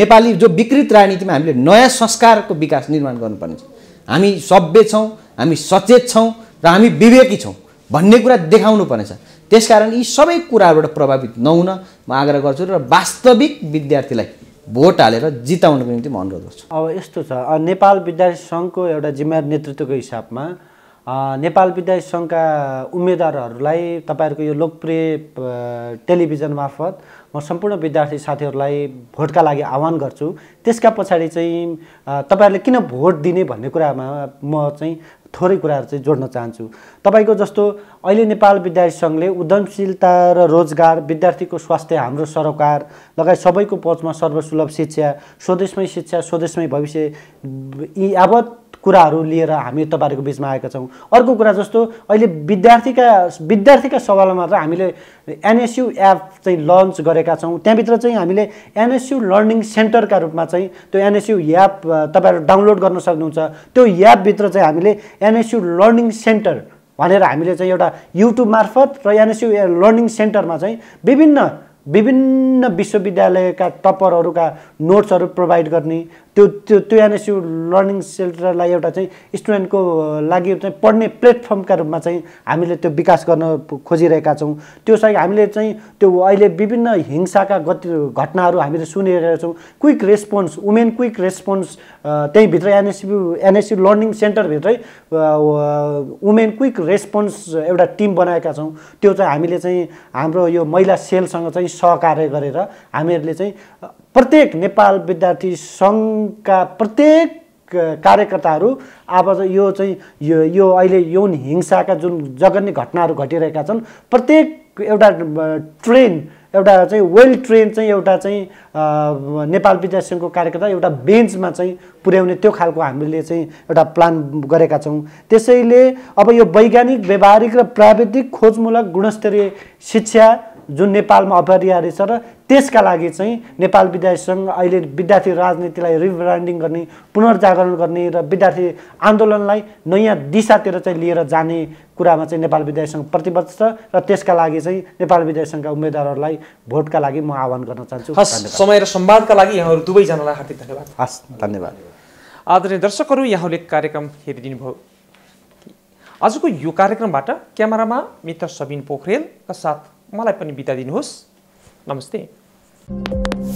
नेपाली जो विकृत राजनीतिमा हामीले नयाँ संस्कारको विकास निर्माण गर्नुपर्नेछ हामी सभ्य छौँ हामी सचेत छौँ र हामी विवेकी छौँ भन्ने कुरा देखाउनु पर्नेछ त्यसकारण यी सबै कुराहरूबाट प्रभावित नहुन म आग्रह गर्छु र वास्तविक विद्यार्थीलाई भोट हालेर जिताउनको निम्ति म अनुरोध गर्छु अब यस्तो छ नेपाल विद्यार्थी सङ्घको एउटा जिम्मेवार नेतृत्वको हिसाबमा नेपाल विद्यार्थी सङ्घका उम्मेदवारहरूलाई तपाईँहरूको यो लोकप्रिय टेलिभिजन मार्फत म सम्पूर्ण विद्यार्थी साथीहरूलाई भोटका लागि आह्वान गर्छु त्यसका पछाडि चाहिँ तपाईँहरूले किन भोट दिने भन्ने कुरामा म चाहिँ थोरै कुराहरू चाहिँ जोड्न चाहन्छु तपाईँको जस्तो अहिले नेपाल विद्यार्थी सङ्घले उद्यमशीलता र रोजगार विद्यार्थीको स्वास्थ्य हाम्रो सरकार लगायत सबैको पहुँचमा सर्वसुलभ शिक्षा स्वदेशमै शिक्षा स्वदेशमै भविष्य यी यावत कुराहरू लिएर हामी तपाईँहरूको बिचमा आएका छौँ अर्को कुरा जस्तो अहिले विद्यार्थीका विद्यार्थीका सवालमा मात्र हामीले एनएसयु एप चाहिँ लन्च गरेका छौँ त्यहाँभित्र चाहिँ हामीले एनएसयु लर्निङ सेन्टरका रूपमा चाहिँ त्यो एनएसयु एप तपाईँहरू डाउनलोड गर्न सक्नुहुन्छ त्यो एपभित्र चाहिँ हामीले एनएसयु लर्निङ सेन्टर भनेर हामीले चाहिँ एउटा युट्युब मार्फत र एनएसयु लर्निङ सेन्टरमा चाहिँ विभिन्न विभिन्न विश्वविद्यालयका टप्परहरूका नोट्सहरू प्रोभाइड गर्ने त्यो त्यो त्यो एनएसयु लर्निङ सेन्टरलाई एउटा चाहिँ स्टुडेन्टको लागि चाहिँ पढ्ने प्लेटफर्मका रूपमा चाहिँ हामीले त्यो विकास गर्न खोजिरहेका छौँ त्यो सहित हामीले चाहिँ त्यो अहिले विभिन्न हिंसाका गति घटनाहरू हामीले सुनिरहेका छौँ quick response women quick response त्यहीँभित्र एनएसयु एनएसयु लर्निङ सेन्टरभित्रै वुमेन क्विक रेस्पोन्स एउटा टिम बनाएका छौँ त्यो चाहिँ हामीले चाहिँ हाम्रो यो महिला सेलसँग चाहिँ सहकार्य गरेर हामीहरूले चाहिँ प्रत्येक नेपाल विद्यार्थी सङ्घका प्रत्येक कार्यकर्ताहरू अब यो चाहिँ यो यो अहिले यौन हिंसाका जुन जघन्य घटनाहरू घटिरहेका छन् प्रत्येक एउटा ट्रेन एउटा चाहिँ वेल ट्रेन चाहिँ एउटा चाहिँ नेपाल विद्यार्थी सङ्घको कार्यकर्ता एउटा बेन्चमा चाहिँ पुर्याउने त्यो खालको हामीले चाहिँ एउटा प्लान गरेका छौँ त्यसैले अब यो वैज्ञानिक व्यावहारिक र प्राविधिक खोजमूलक गुणस्तरीय शिक्षा जुन नेपालमा अपरिहार्य छ र त्यसका लागि चाहिँ नेपाल विद्यार्थी सङ्घ अहिले विद्यार्थी राजनीतिलाई रिब्रान्डिङ गर्ने पुनर्जागरण गर्ने र विद्यार्थी आन्दोलनलाई नयाँ दिशातिर चाहिँ लिएर जाने कुरामा चाहिँ नेपाल विद्यार्थी सङ्घ प्रतिबद्ध छ र त्यसका लागि चाहिँ नेपाल विद्यार्थी सङ्घका उम्मेदवारहरूलाई भोटका लागि म आह्वान गर्न चाहन्छु हस् समय र सम्वादका लागि यहाँहरू दुवैजनालाई हार्दिक धन्यवाद हस् धन्यवाद आदरणीय दर्शकहरू यहाँहरूले कार्यक्रम हेरिदिनु भयो आजको यो कार्यक्रमबाट क्यामेरामा मित्र सबिन पोखरेलका साथ मलाई पनि बिदा दिनुहोस् नमस्ते